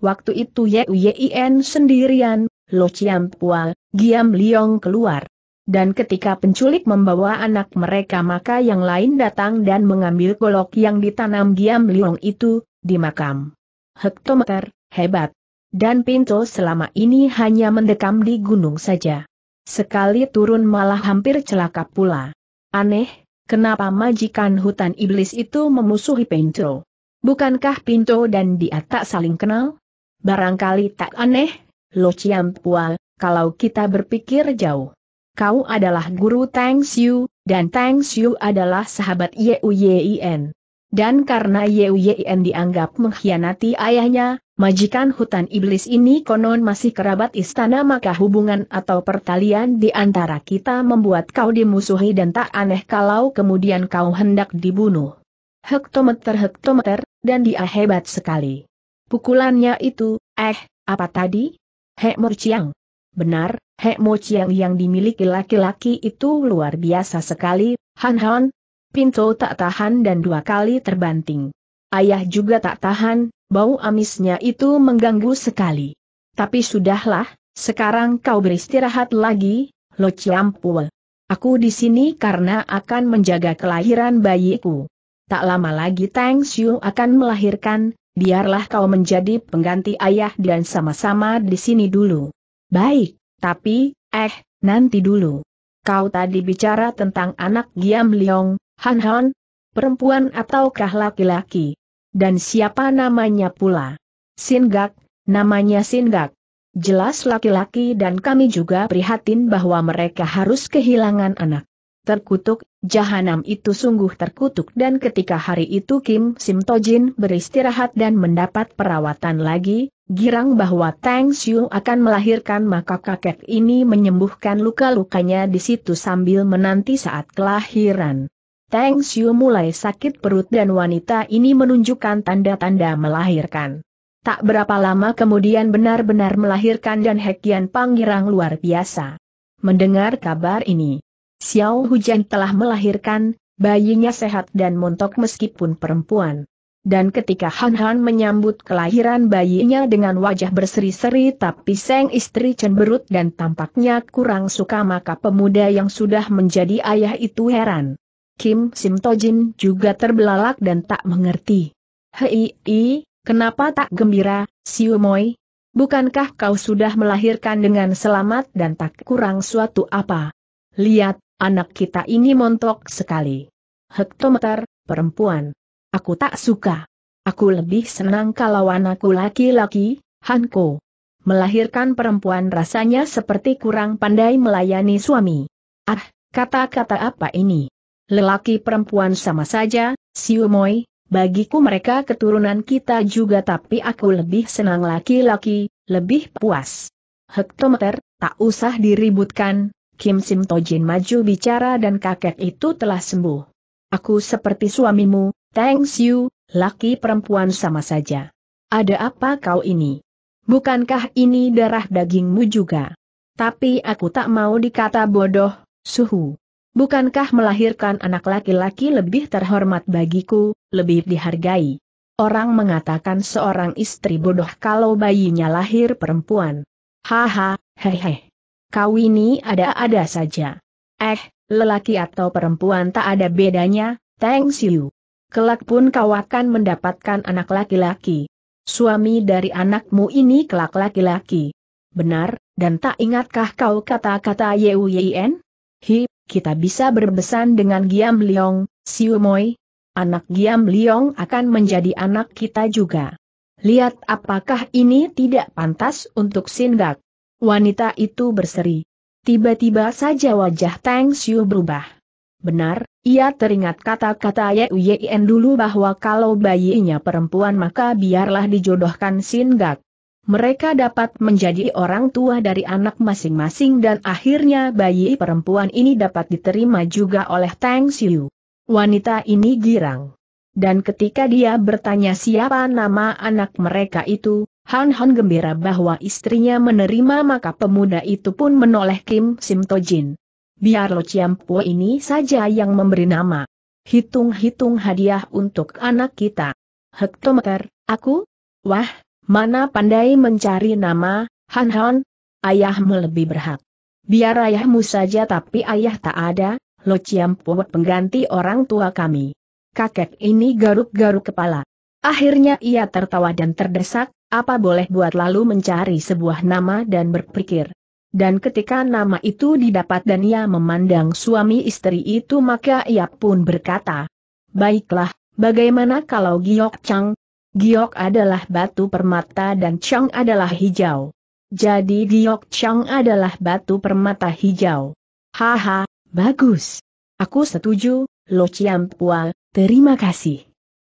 Waktu itu Yuyin sendirian, Lo Chiam Pual, Giam Liong keluar. Dan ketika penculik membawa anak mereka maka yang lain datang dan mengambil golok yang ditanam Giam Liong itu, di makam. Hektometer, hebat. Dan Pinto selama ini hanya mendekam di gunung saja. Sekali turun malah hampir celaka pula. Aneh, kenapa majikan hutan iblis itu memusuhi Pinto? Bukankah Pinto dan dia tak saling kenal? Barangkali tak aneh, Lo Chiam Pua, kalau kita berpikir jauh. Kau adalah guru Tang Xiu, dan Tang Xiu adalah sahabat Yeuyien. Dan karena Yeuyien dianggap mengkhianati ayahnya, majikan hutan iblis ini konon masih kerabat istana maka hubungan atau pertalian di antara kita membuat kau dimusuhi dan tak aneh kalau kemudian kau hendak dibunuh. Hektometer-hektometer, dan dia hebat sekali. Pukulannya itu, eh, apa tadi? Hek Murciang. Benar, Hek Murciang yang dimiliki laki-laki itu luar biasa sekali, Han Han. Pinto tak tahan dan dua kali terbanting. Ayah juga tak tahan, bau amisnya itu mengganggu sekali. Tapi sudahlah, sekarang kau beristirahat lagi, Lo Ciampul. Aku di sini karena akan menjaga kelahiran bayiku. Tak lama lagi Tang Xiu akan melahirkan, biarlah kau menjadi pengganti ayah dan sama-sama di sini dulu. Baik, tapi, eh, nanti dulu. Kau tadi bicara tentang anak Giam Leong, Han Han, perempuan ataukah laki-laki? Dan siapa namanya pula? Singak, namanya Singak. Jelas laki-laki dan kami juga prihatin bahwa mereka harus kehilangan anak. Terkutuk Jahanam itu sungguh terkutuk dan ketika hari itu Kim Sim Tojin beristirahat dan mendapat perawatan lagi, girang bahwa Tang Xiu akan melahirkan maka kakek ini menyembuhkan luka-lukanya di situ sambil menanti saat kelahiran. Tang Xiu mulai sakit perut dan wanita ini menunjukkan tanda-tanda melahirkan. Tak berapa lama kemudian benar-benar melahirkan dan Hekian Panggirang luar biasa. Mendengar kabar ini, Xiao Hujan telah melahirkan, bayinya sehat dan montok meskipun perempuan. Dan ketika Han Han menyambut kelahiran bayinya dengan wajah berseri-seri tapi seng istri cemberut dan tampaknya kurang suka maka pemuda yang sudah menjadi ayah itu heran. Kim Sim Tojin juga terbelalak dan tak mengerti. Hei, i, kenapa tak gembira, Siu Moi? Bukankah kau sudah melahirkan dengan selamat dan tak kurang suatu apa? Lihat, Anak kita ini montok sekali. Hektometer, perempuan. Aku tak suka. Aku lebih senang kalau anakku laki-laki, Hanko. Melahirkan perempuan rasanya seperti kurang pandai melayani suami. Ah, kata-kata apa ini? Lelaki perempuan sama saja, siumoy, bagiku mereka keturunan kita juga tapi aku lebih senang laki-laki, lebih puas. Hektometer, tak usah diributkan, Kim Sim Tojin maju bicara dan kakek itu telah sembuh. Aku seperti suamimu, thanks you, laki perempuan sama saja. Ada apa kau ini? Bukankah ini darah dagingmu juga? Tapi aku tak mau dikata bodoh, suhu. Bukankah melahirkan anak laki-laki lebih terhormat bagiku, lebih dihargai? Orang mengatakan seorang istri bodoh kalau bayinya lahir perempuan. Haha, hehehe kau ini ada-ada saja. Eh, lelaki atau perempuan tak ada bedanya, thanks you. Kelak pun kau akan mendapatkan anak laki-laki. Suami dari anakmu ini kelak laki-laki. Benar, dan tak ingatkah kau kata-kata Yuen? Hi, kita bisa berbesan dengan Giam Liong, Siu Moi. Anak Giam Liong akan menjadi anak kita juga. Lihat apakah ini tidak pantas untuk sindak? Wanita itu berseri. Tiba-tiba saja wajah Tang Xiu berubah. Benar, ia teringat kata-kata Ye Uyen dulu bahwa kalau bayinya perempuan maka biarlah dijodohkan Sin Gak. Mereka dapat menjadi orang tua dari anak masing-masing dan akhirnya bayi perempuan ini dapat diterima juga oleh Tang Xiu. Wanita ini girang. Dan ketika dia bertanya siapa nama anak mereka itu, Han Han gembira bahwa istrinya menerima maka pemuda itu pun menoleh Kim Sim Jin. Biar Lo Chiam Po ini saja yang memberi nama. Hitung-hitung hadiah untuk anak kita. Hektometer, aku? Wah, mana pandai mencari nama, Han Han? Ayahmu lebih berhak. Biar ayahmu saja tapi ayah tak ada, Lo Chiam Po pengganti orang tua kami. Kakek ini garuk-garuk kepala. Akhirnya ia tertawa dan terdesak, apa boleh buat lalu mencari sebuah nama dan berpikir. Dan ketika nama itu didapat dan ia memandang suami istri itu maka ia pun berkata, Baiklah, bagaimana kalau Giok Chang? Giok adalah batu permata dan Chang adalah hijau. Jadi Giok Chang adalah batu permata hijau. Haha, bagus. Aku setuju, Lo Chiam Pua, terima kasih.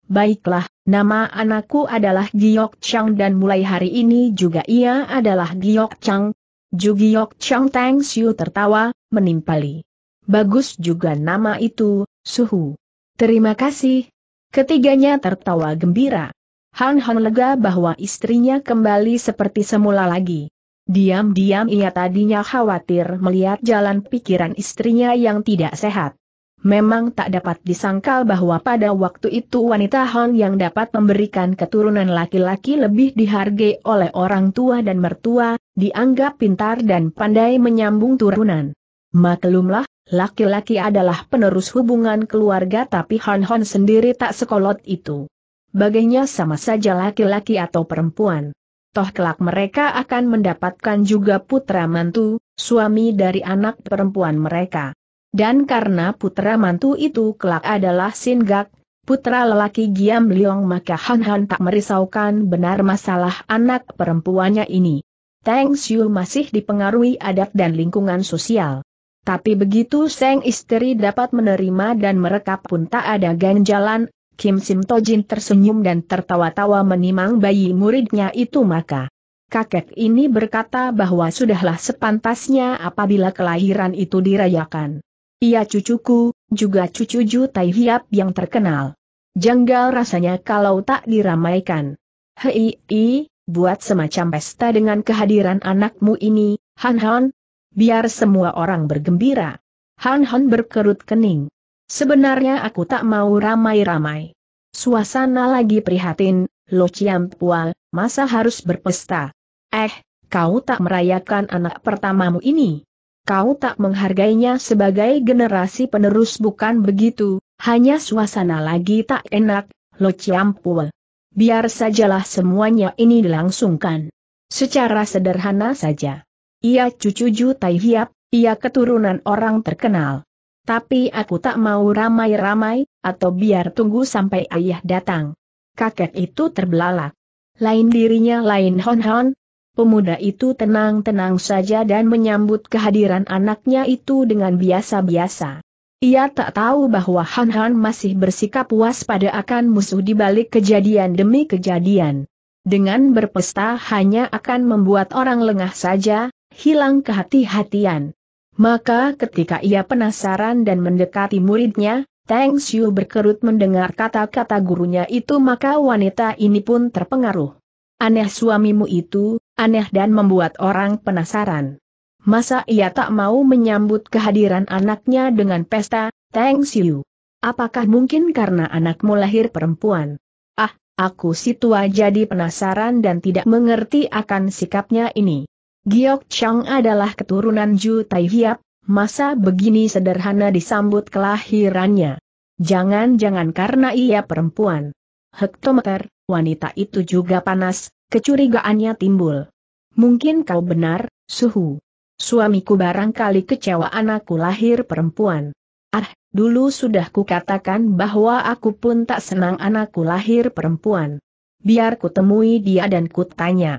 Baiklah, nama anakku adalah Giok Chang dan mulai hari ini juga ia adalah Giok Chang. Ju Giok Chang Tang Xiu tertawa, menimpali. Bagus juga nama itu, Suhu. Terima kasih. Ketiganya tertawa gembira. Han Han lega bahwa istrinya kembali seperti semula lagi. Diam-diam ia tadinya khawatir melihat jalan pikiran istrinya yang tidak sehat. Memang tak dapat disangkal bahwa pada waktu itu wanita Han yang dapat memberikan keturunan laki-laki lebih dihargai oleh orang tua dan mertua, dianggap pintar dan pandai menyambung turunan. Maklumlah, laki-laki adalah penerus hubungan keluarga tapi Han Han sendiri tak sekolot itu. Bagainya sama saja laki-laki atau perempuan. Toh kelak mereka akan mendapatkan juga putra mantu, suami dari anak perempuan mereka. Dan karena putra mantu itu kelak adalah Singgak, putra lelaki Giam Liong maka Han Han tak merisaukan benar masalah anak perempuannya ini. Tang Xiu masih dipengaruhi adat dan lingkungan sosial. Tapi begitu Seng istri dapat menerima dan merekap pun tak ada ganjalan, Kim Sim Tojin tersenyum dan tertawa-tawa menimang bayi muridnya itu maka. Kakek ini berkata bahwa sudahlah sepantasnya apabila kelahiran itu dirayakan. Ia cucuku, juga cucu Ju Hiap yang terkenal. Janggal rasanya kalau tak diramaikan. Hei, i, buat semacam pesta dengan kehadiran anakmu ini, Han Han. Biar semua orang bergembira. Han Han berkerut kening. Sebenarnya aku tak mau ramai-ramai. Suasana lagi prihatin, Lo Chiam Pual, masa harus berpesta? Eh, kau tak merayakan anak pertamamu ini? kau tak menghargainya sebagai generasi penerus bukan begitu, hanya suasana lagi tak enak, lo ciampul. Biar sajalah semuanya ini dilangsungkan. Secara sederhana saja. Ia cucu Ju Tai Hiap, ia keturunan orang terkenal. Tapi aku tak mau ramai-ramai, atau biar tunggu sampai ayah datang. Kakek itu terbelalak. Lain dirinya lain hon-hon, Pemuda itu tenang-tenang saja dan menyambut kehadiran anaknya itu dengan biasa-biasa. Ia tak tahu bahwa Han Han masih bersikap puas pada akan musuh di balik kejadian demi kejadian. Dengan berpesta hanya akan membuat orang lengah saja, hilang kehati-hatian. Maka ketika ia penasaran dan mendekati muridnya, Tang Xiu berkerut mendengar kata-kata gurunya itu maka wanita ini pun terpengaruh. Aneh suamimu itu, aneh dan membuat orang penasaran. Masa ia tak mau menyambut kehadiran anaknya dengan pesta, Teng Siu? Apakah mungkin karena anakmu lahir perempuan? Ah, aku si tua jadi penasaran dan tidak mengerti akan sikapnya ini. Giok Chang adalah keturunan Ju Tai Hiap, masa begini sederhana disambut kelahirannya. Jangan-jangan karena ia perempuan. Hektometer, wanita itu juga panas, Kecurigaannya timbul. Mungkin kau benar, suhu. Suamiku barangkali kecewa anakku lahir perempuan. Ah, dulu sudah kukatakan bahwa aku pun tak senang anakku lahir perempuan. Biar ku temui dia dan kutanya. tanya.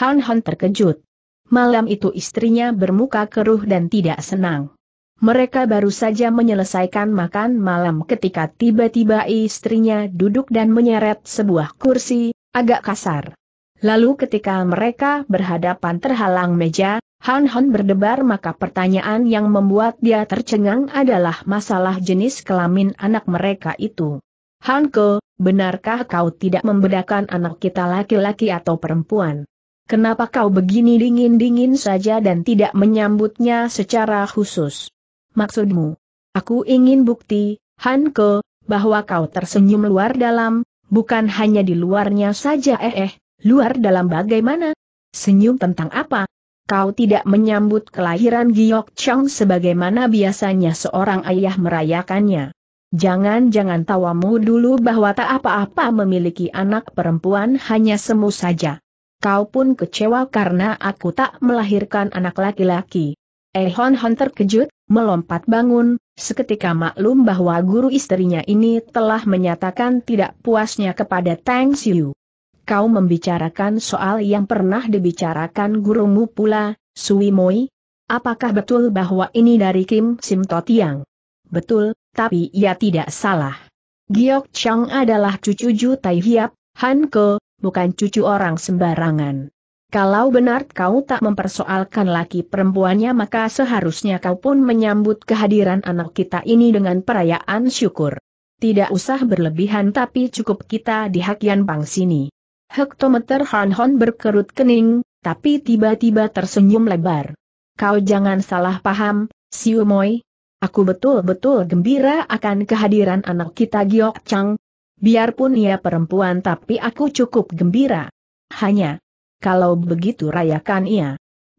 Han Han terkejut. Malam itu istrinya bermuka keruh dan tidak senang. Mereka baru saja menyelesaikan makan malam ketika tiba-tiba istrinya duduk dan menyeret sebuah kursi, agak kasar. Lalu ketika mereka berhadapan terhalang meja, Han Hon berdebar maka pertanyaan yang membuat dia tercengang adalah masalah jenis kelamin anak mereka itu. Han Ke, benarkah kau tidak membedakan anak kita laki-laki atau perempuan? Kenapa kau begini dingin-dingin saja dan tidak menyambutnya secara khusus? Maksudmu? Aku ingin bukti, Han Ke, bahwa kau tersenyum luar dalam, bukan hanya di luarnya saja eh eh, Luar dalam bagaimana? Senyum tentang apa? Kau tidak menyambut kelahiran Giok Chong sebagaimana biasanya seorang ayah merayakannya. Jangan-jangan tawamu dulu bahwa tak apa-apa memiliki anak perempuan hanya semu saja. Kau pun kecewa karena aku tak melahirkan anak laki-laki. Eh Hon Hon terkejut, melompat bangun, seketika maklum bahwa guru istrinya ini telah menyatakan tidak puasnya kepada Tang Xiu kau membicarakan soal yang pernah dibicarakan gurumu pula, Sui Moi? Apakah betul bahwa ini dari Kim Sim Totiang? Betul, tapi ia tidak salah. Giok Chang adalah cucu Ju Tai Hiap, Han Ke, bukan cucu orang sembarangan. Kalau benar kau tak mempersoalkan laki perempuannya maka seharusnya kau pun menyambut kehadiran anak kita ini dengan perayaan syukur. Tidak usah berlebihan tapi cukup kita di Hakian Pang sini. Hektometer Han berkerut kening, tapi tiba-tiba tersenyum lebar. Kau jangan salah paham, Siu Moi. Aku betul-betul gembira akan kehadiran anak kita Giok Chang. Biarpun ia perempuan tapi aku cukup gembira. Hanya, kalau begitu rayakan ia.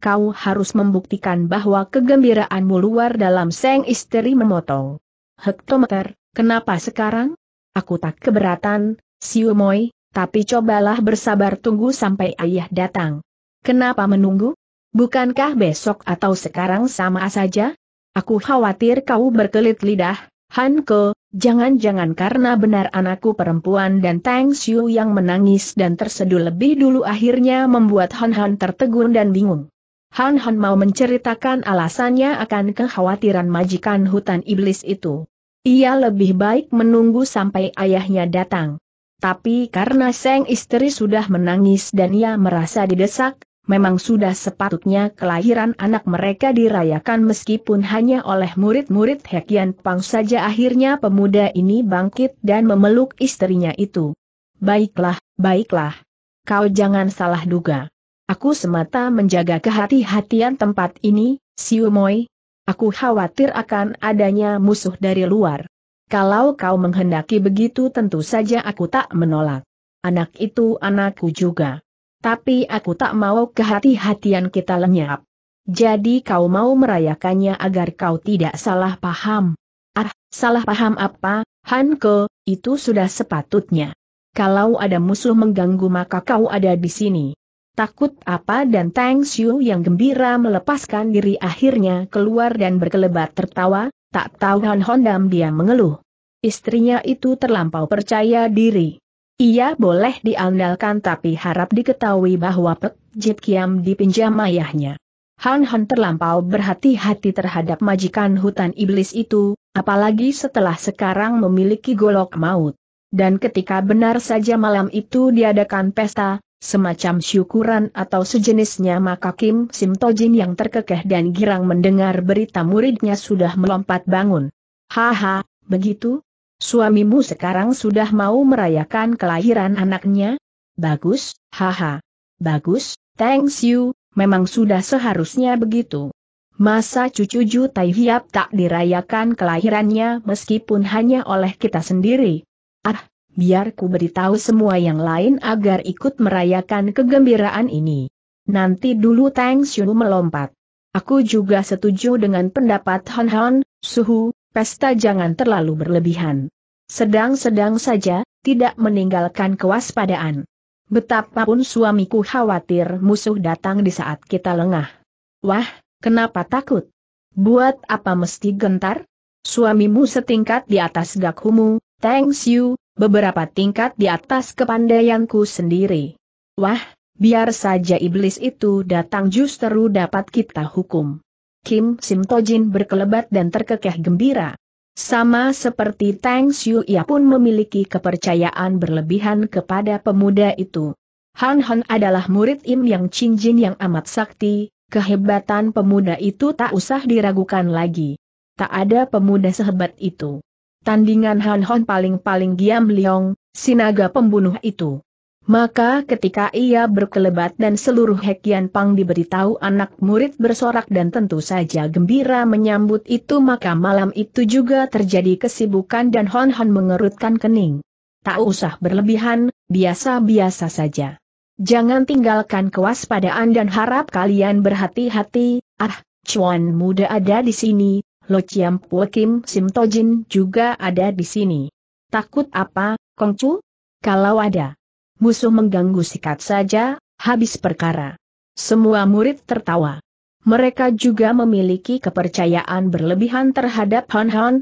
Kau harus membuktikan bahwa kegembiraanmu luar dalam seng istri memotong. Hektometer, kenapa sekarang? Aku tak keberatan, Siu Moi, tapi cobalah bersabar tunggu sampai ayah datang. Kenapa menunggu? Bukankah besok atau sekarang sama saja? Aku khawatir kau berkelit lidah, Hanko, jangan-jangan karena benar anakku perempuan dan Tang Xiu yang menangis dan terseduh lebih dulu akhirnya membuat Han Han tertegun dan bingung. Han Han mau menceritakan alasannya akan kekhawatiran majikan hutan iblis itu. Ia lebih baik menunggu sampai ayahnya datang. Tapi karena sang istri sudah menangis dan ia merasa didesak, memang sudah sepatutnya kelahiran anak mereka dirayakan meskipun hanya oleh murid-murid Hekian Pang saja akhirnya pemuda ini bangkit dan memeluk istrinya itu. Baiklah, baiklah. Kau jangan salah duga. Aku semata menjaga kehati-hatian tempat ini, Moi. Aku khawatir akan adanya musuh dari luar. Kalau kau menghendaki begitu tentu saja aku tak menolak. Anak itu anakku juga. Tapi aku tak mau kehati-hatian kita lenyap. Jadi kau mau merayakannya agar kau tidak salah paham. Ah, salah paham apa, Hanko, itu sudah sepatutnya. Kalau ada musuh mengganggu maka kau ada di sini. Takut apa dan Tang Xiu yang gembira melepaskan diri akhirnya keluar dan berkelebat tertawa, Tak tahu Hon Hondam dia mengeluh. Istrinya itu terlampau percaya diri. Ia boleh diandalkan tapi harap diketahui bahwa Pek Jit Kiam dipinjam ayahnya. Han Han terlampau berhati-hati terhadap majikan hutan iblis itu, apalagi setelah sekarang memiliki golok maut. Dan ketika benar saja malam itu diadakan pesta, semacam syukuran atau sejenisnya maka Kim Sim Tojin yang terkekeh dan girang mendengar berita muridnya sudah melompat bangun. Haha, begitu? Suamimu sekarang sudah mau merayakan kelahiran anaknya? Bagus, haha. Bagus, thanks you, memang sudah seharusnya begitu. Masa cucu Ju Tai Hiap tak dirayakan kelahirannya meskipun hanya oleh kita sendiri? Ah, biar ku beritahu semua yang lain agar ikut merayakan kegembiraan ini. Nanti dulu Tang Xiu melompat. Aku juga setuju dengan pendapat Hon Hon, suhu, pesta jangan terlalu berlebihan. Sedang-sedang saja, tidak meninggalkan kewaspadaan. Betapapun suamiku khawatir musuh datang di saat kita lengah. Wah, kenapa takut? Buat apa mesti gentar? Suamimu setingkat di atas gakhumu, Tang Xiu, beberapa tingkat di atas kepandaianku sendiri. Wah, biar saja iblis itu datang justru dapat kita hukum. Kim Simtojin berkelebat dan terkekeh gembira. Sama seperti Tang Xiu ia pun memiliki kepercayaan berlebihan kepada pemuda itu. Han Han adalah murid Im Yang Chin yang amat sakti, kehebatan pemuda itu tak usah diragukan lagi. Tak ada pemuda sehebat itu tandingan Han Hon paling-paling Giam Liong, sinaga pembunuh itu. Maka ketika ia berkelebat dan seluruh Hekian Pang diberitahu anak murid bersorak dan tentu saja gembira menyambut itu maka malam itu juga terjadi kesibukan dan Hon Hon mengerutkan kening. Tak usah berlebihan, biasa-biasa saja. Jangan tinggalkan kewaspadaan dan harap kalian berhati-hati, ah, Cuan muda ada di sini, Lo Chiam Pua Kim Sim Tojin juga ada di sini. Takut apa, Kongcu? Kalau ada musuh mengganggu sikat saja, habis perkara. Semua murid tertawa. Mereka juga memiliki kepercayaan berlebihan terhadap Han Han.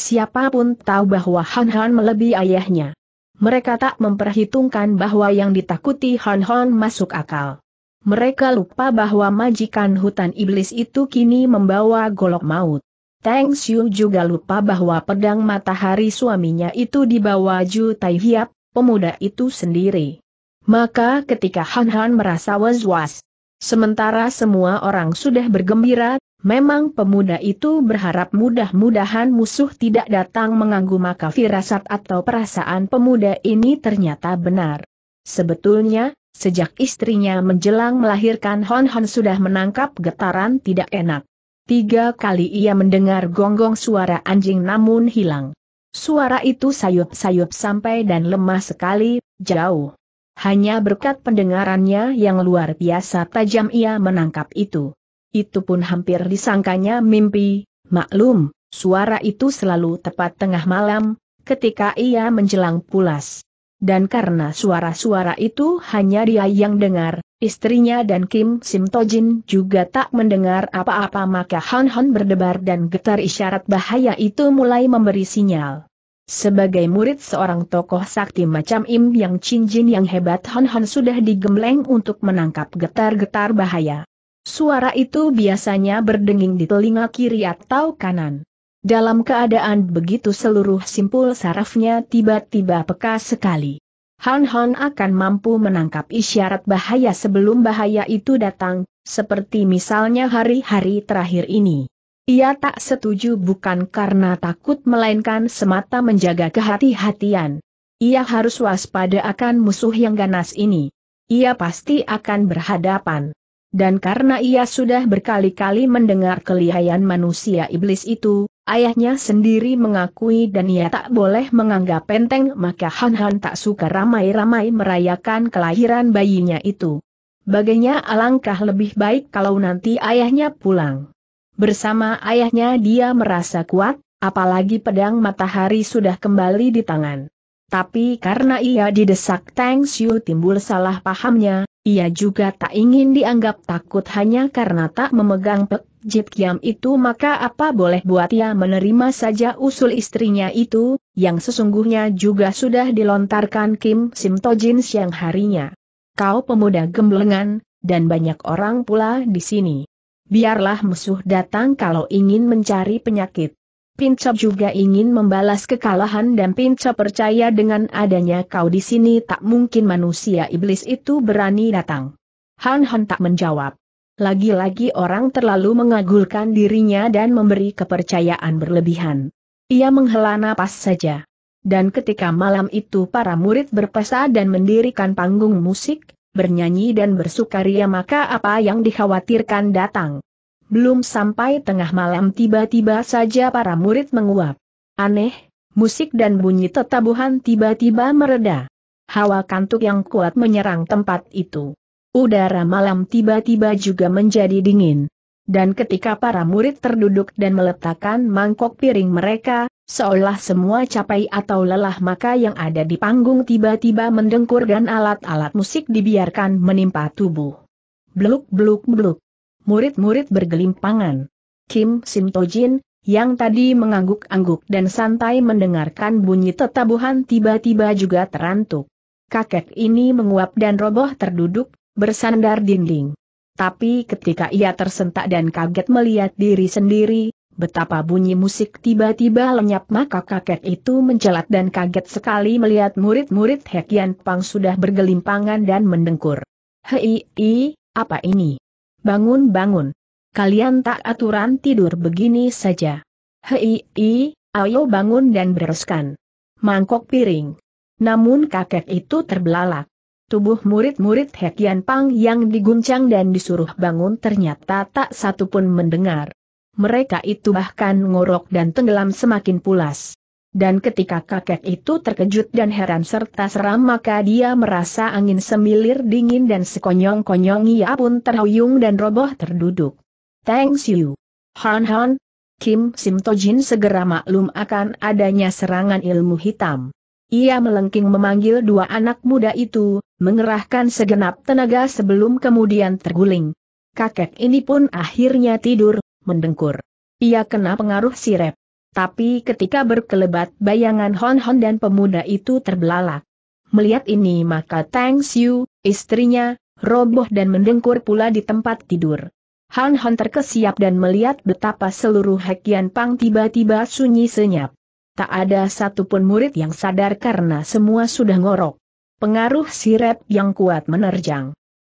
Siapapun tahu bahwa Han Han melebihi ayahnya. Mereka tak memperhitungkan bahwa yang ditakuti Han Han masuk akal. Mereka lupa bahwa majikan hutan iblis itu kini membawa golok maut. Tang Xiu juga lupa bahwa pedang matahari suaminya itu dibawa Ju Tai Hiap, pemuda itu sendiri. Maka ketika Han Han merasa was-was, sementara semua orang sudah bergembira, memang pemuda itu berharap mudah-mudahan musuh tidak datang mengganggu maka firasat atau perasaan pemuda ini ternyata benar. Sebetulnya, sejak istrinya menjelang melahirkan Han Han sudah menangkap getaran tidak enak. Tiga kali ia mendengar gonggong suara anjing namun hilang. Suara itu sayup-sayup sampai dan lemah sekali, jauh. Hanya berkat pendengarannya yang luar biasa tajam ia menangkap itu. Itu pun hampir disangkanya mimpi, maklum, suara itu selalu tepat tengah malam, ketika ia menjelang pulas. Dan karena suara-suara itu hanya dia yang dengar, Istrinya dan Kim Sim Tojin juga tak mendengar apa-apa maka Han Han berdebar dan getar isyarat bahaya itu mulai memberi sinyal. Sebagai murid seorang tokoh sakti macam Im Yang Chin Jin yang hebat Han Han sudah digembleng untuk menangkap getar-getar bahaya. Suara itu biasanya berdenging di telinga kiri atau kanan. Dalam keadaan begitu seluruh simpul sarafnya tiba-tiba peka sekali. Han Han akan mampu menangkap isyarat bahaya sebelum bahaya itu datang, seperti misalnya hari-hari terakhir ini. Ia tak setuju bukan karena takut melainkan semata menjaga kehati-hatian. Ia harus waspada akan musuh yang ganas ini. Ia pasti akan berhadapan. Dan karena ia sudah berkali-kali mendengar kelihayan manusia iblis itu, Ayahnya sendiri mengakui dan ia tak boleh menganggap penteng maka Han Han tak suka ramai-ramai merayakan kelahiran bayinya itu. Baginya alangkah lebih baik kalau nanti ayahnya pulang. Bersama ayahnya dia merasa kuat, apalagi pedang matahari sudah kembali di tangan. Tapi karena ia didesak Tang Xiu timbul salah pahamnya, ia juga tak ingin dianggap takut hanya karena tak memegang pek Jip Kiam itu maka apa boleh buat ia menerima saja usul istrinya itu, yang sesungguhnya juga sudah dilontarkan Kim Sim Tojin siang harinya. Kau pemuda gemblengan, dan banyak orang pula di sini. Biarlah musuh datang kalau ingin mencari penyakit. Pincap juga ingin membalas kekalahan dan Pincap percaya dengan adanya kau di sini tak mungkin manusia iblis itu berani datang. Han Han tak menjawab. Lagi-lagi orang terlalu mengagulkan dirinya dan memberi kepercayaan berlebihan. Ia menghela napas saja. Dan ketika malam itu para murid berpesa dan mendirikan panggung musik, bernyanyi dan bersukaria maka apa yang dikhawatirkan datang. Belum sampai tengah malam tiba-tiba saja para murid menguap. Aneh, musik dan bunyi tetabuhan tiba-tiba mereda. Hawa kantuk yang kuat menyerang tempat itu. Udara malam tiba-tiba juga menjadi dingin. Dan ketika para murid terduduk dan meletakkan mangkok piring mereka, seolah semua capai atau lelah maka yang ada di panggung tiba-tiba mendengkur dan alat-alat musik dibiarkan menimpa tubuh. Bluk bluk bluk. Murid-murid bergelimpangan. Kim Simtojin, yang tadi mengangguk-angguk dan santai mendengarkan bunyi tetabuhan tiba-tiba juga terantuk. Kakek ini menguap dan roboh terduduk, bersandar dinding. Tapi ketika ia tersentak dan kaget melihat diri sendiri, betapa bunyi musik tiba-tiba lenyap maka kakek itu menjelat dan kaget sekali melihat murid-murid Hekian Pang sudah bergelimpangan dan mendengkur. Hei, i, apa ini? Bangun-bangun. Kalian tak aturan tidur begini saja. Hei, i, ayo bangun dan bereskan. Mangkok piring. Namun kakek itu terbelalak. Tubuh murid-murid Hekian Pang yang diguncang dan disuruh bangun ternyata tak satu pun mendengar. Mereka itu bahkan ngorok dan tenggelam semakin pulas. Dan ketika kakek itu terkejut dan heran serta seram maka dia merasa angin semilir dingin dan sekonyong-konyong ia pun terhuyung dan roboh terduduk. Thanks you, Han Han. Kim Simtojin segera maklum akan adanya serangan ilmu hitam. Ia melengking memanggil dua anak muda itu, mengerahkan segenap tenaga sebelum kemudian terguling. Kakek ini pun akhirnya tidur, mendengkur. Ia kena pengaruh sirep. Tapi ketika berkelebat bayangan Hon Hon dan pemuda itu terbelalak. Melihat ini maka Tang Xiu, istrinya, roboh dan mendengkur pula di tempat tidur. Hon Hon terkesiap dan melihat betapa seluruh Hekian Pang tiba-tiba sunyi senyap. Tak ada satupun murid yang sadar karena semua sudah ngorok. Pengaruh sirep yang kuat menerjang.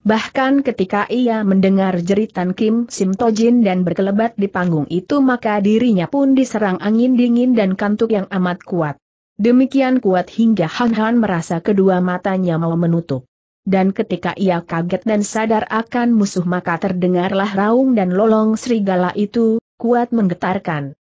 Bahkan ketika ia mendengar jeritan Kim Simtojin dan berkelebat di panggung itu maka dirinya pun diserang angin dingin dan kantuk yang amat kuat. Demikian kuat hingga Han Han merasa kedua matanya mau menutup. Dan ketika ia kaget dan sadar akan musuh maka terdengarlah raung dan lolong serigala itu, kuat menggetarkan.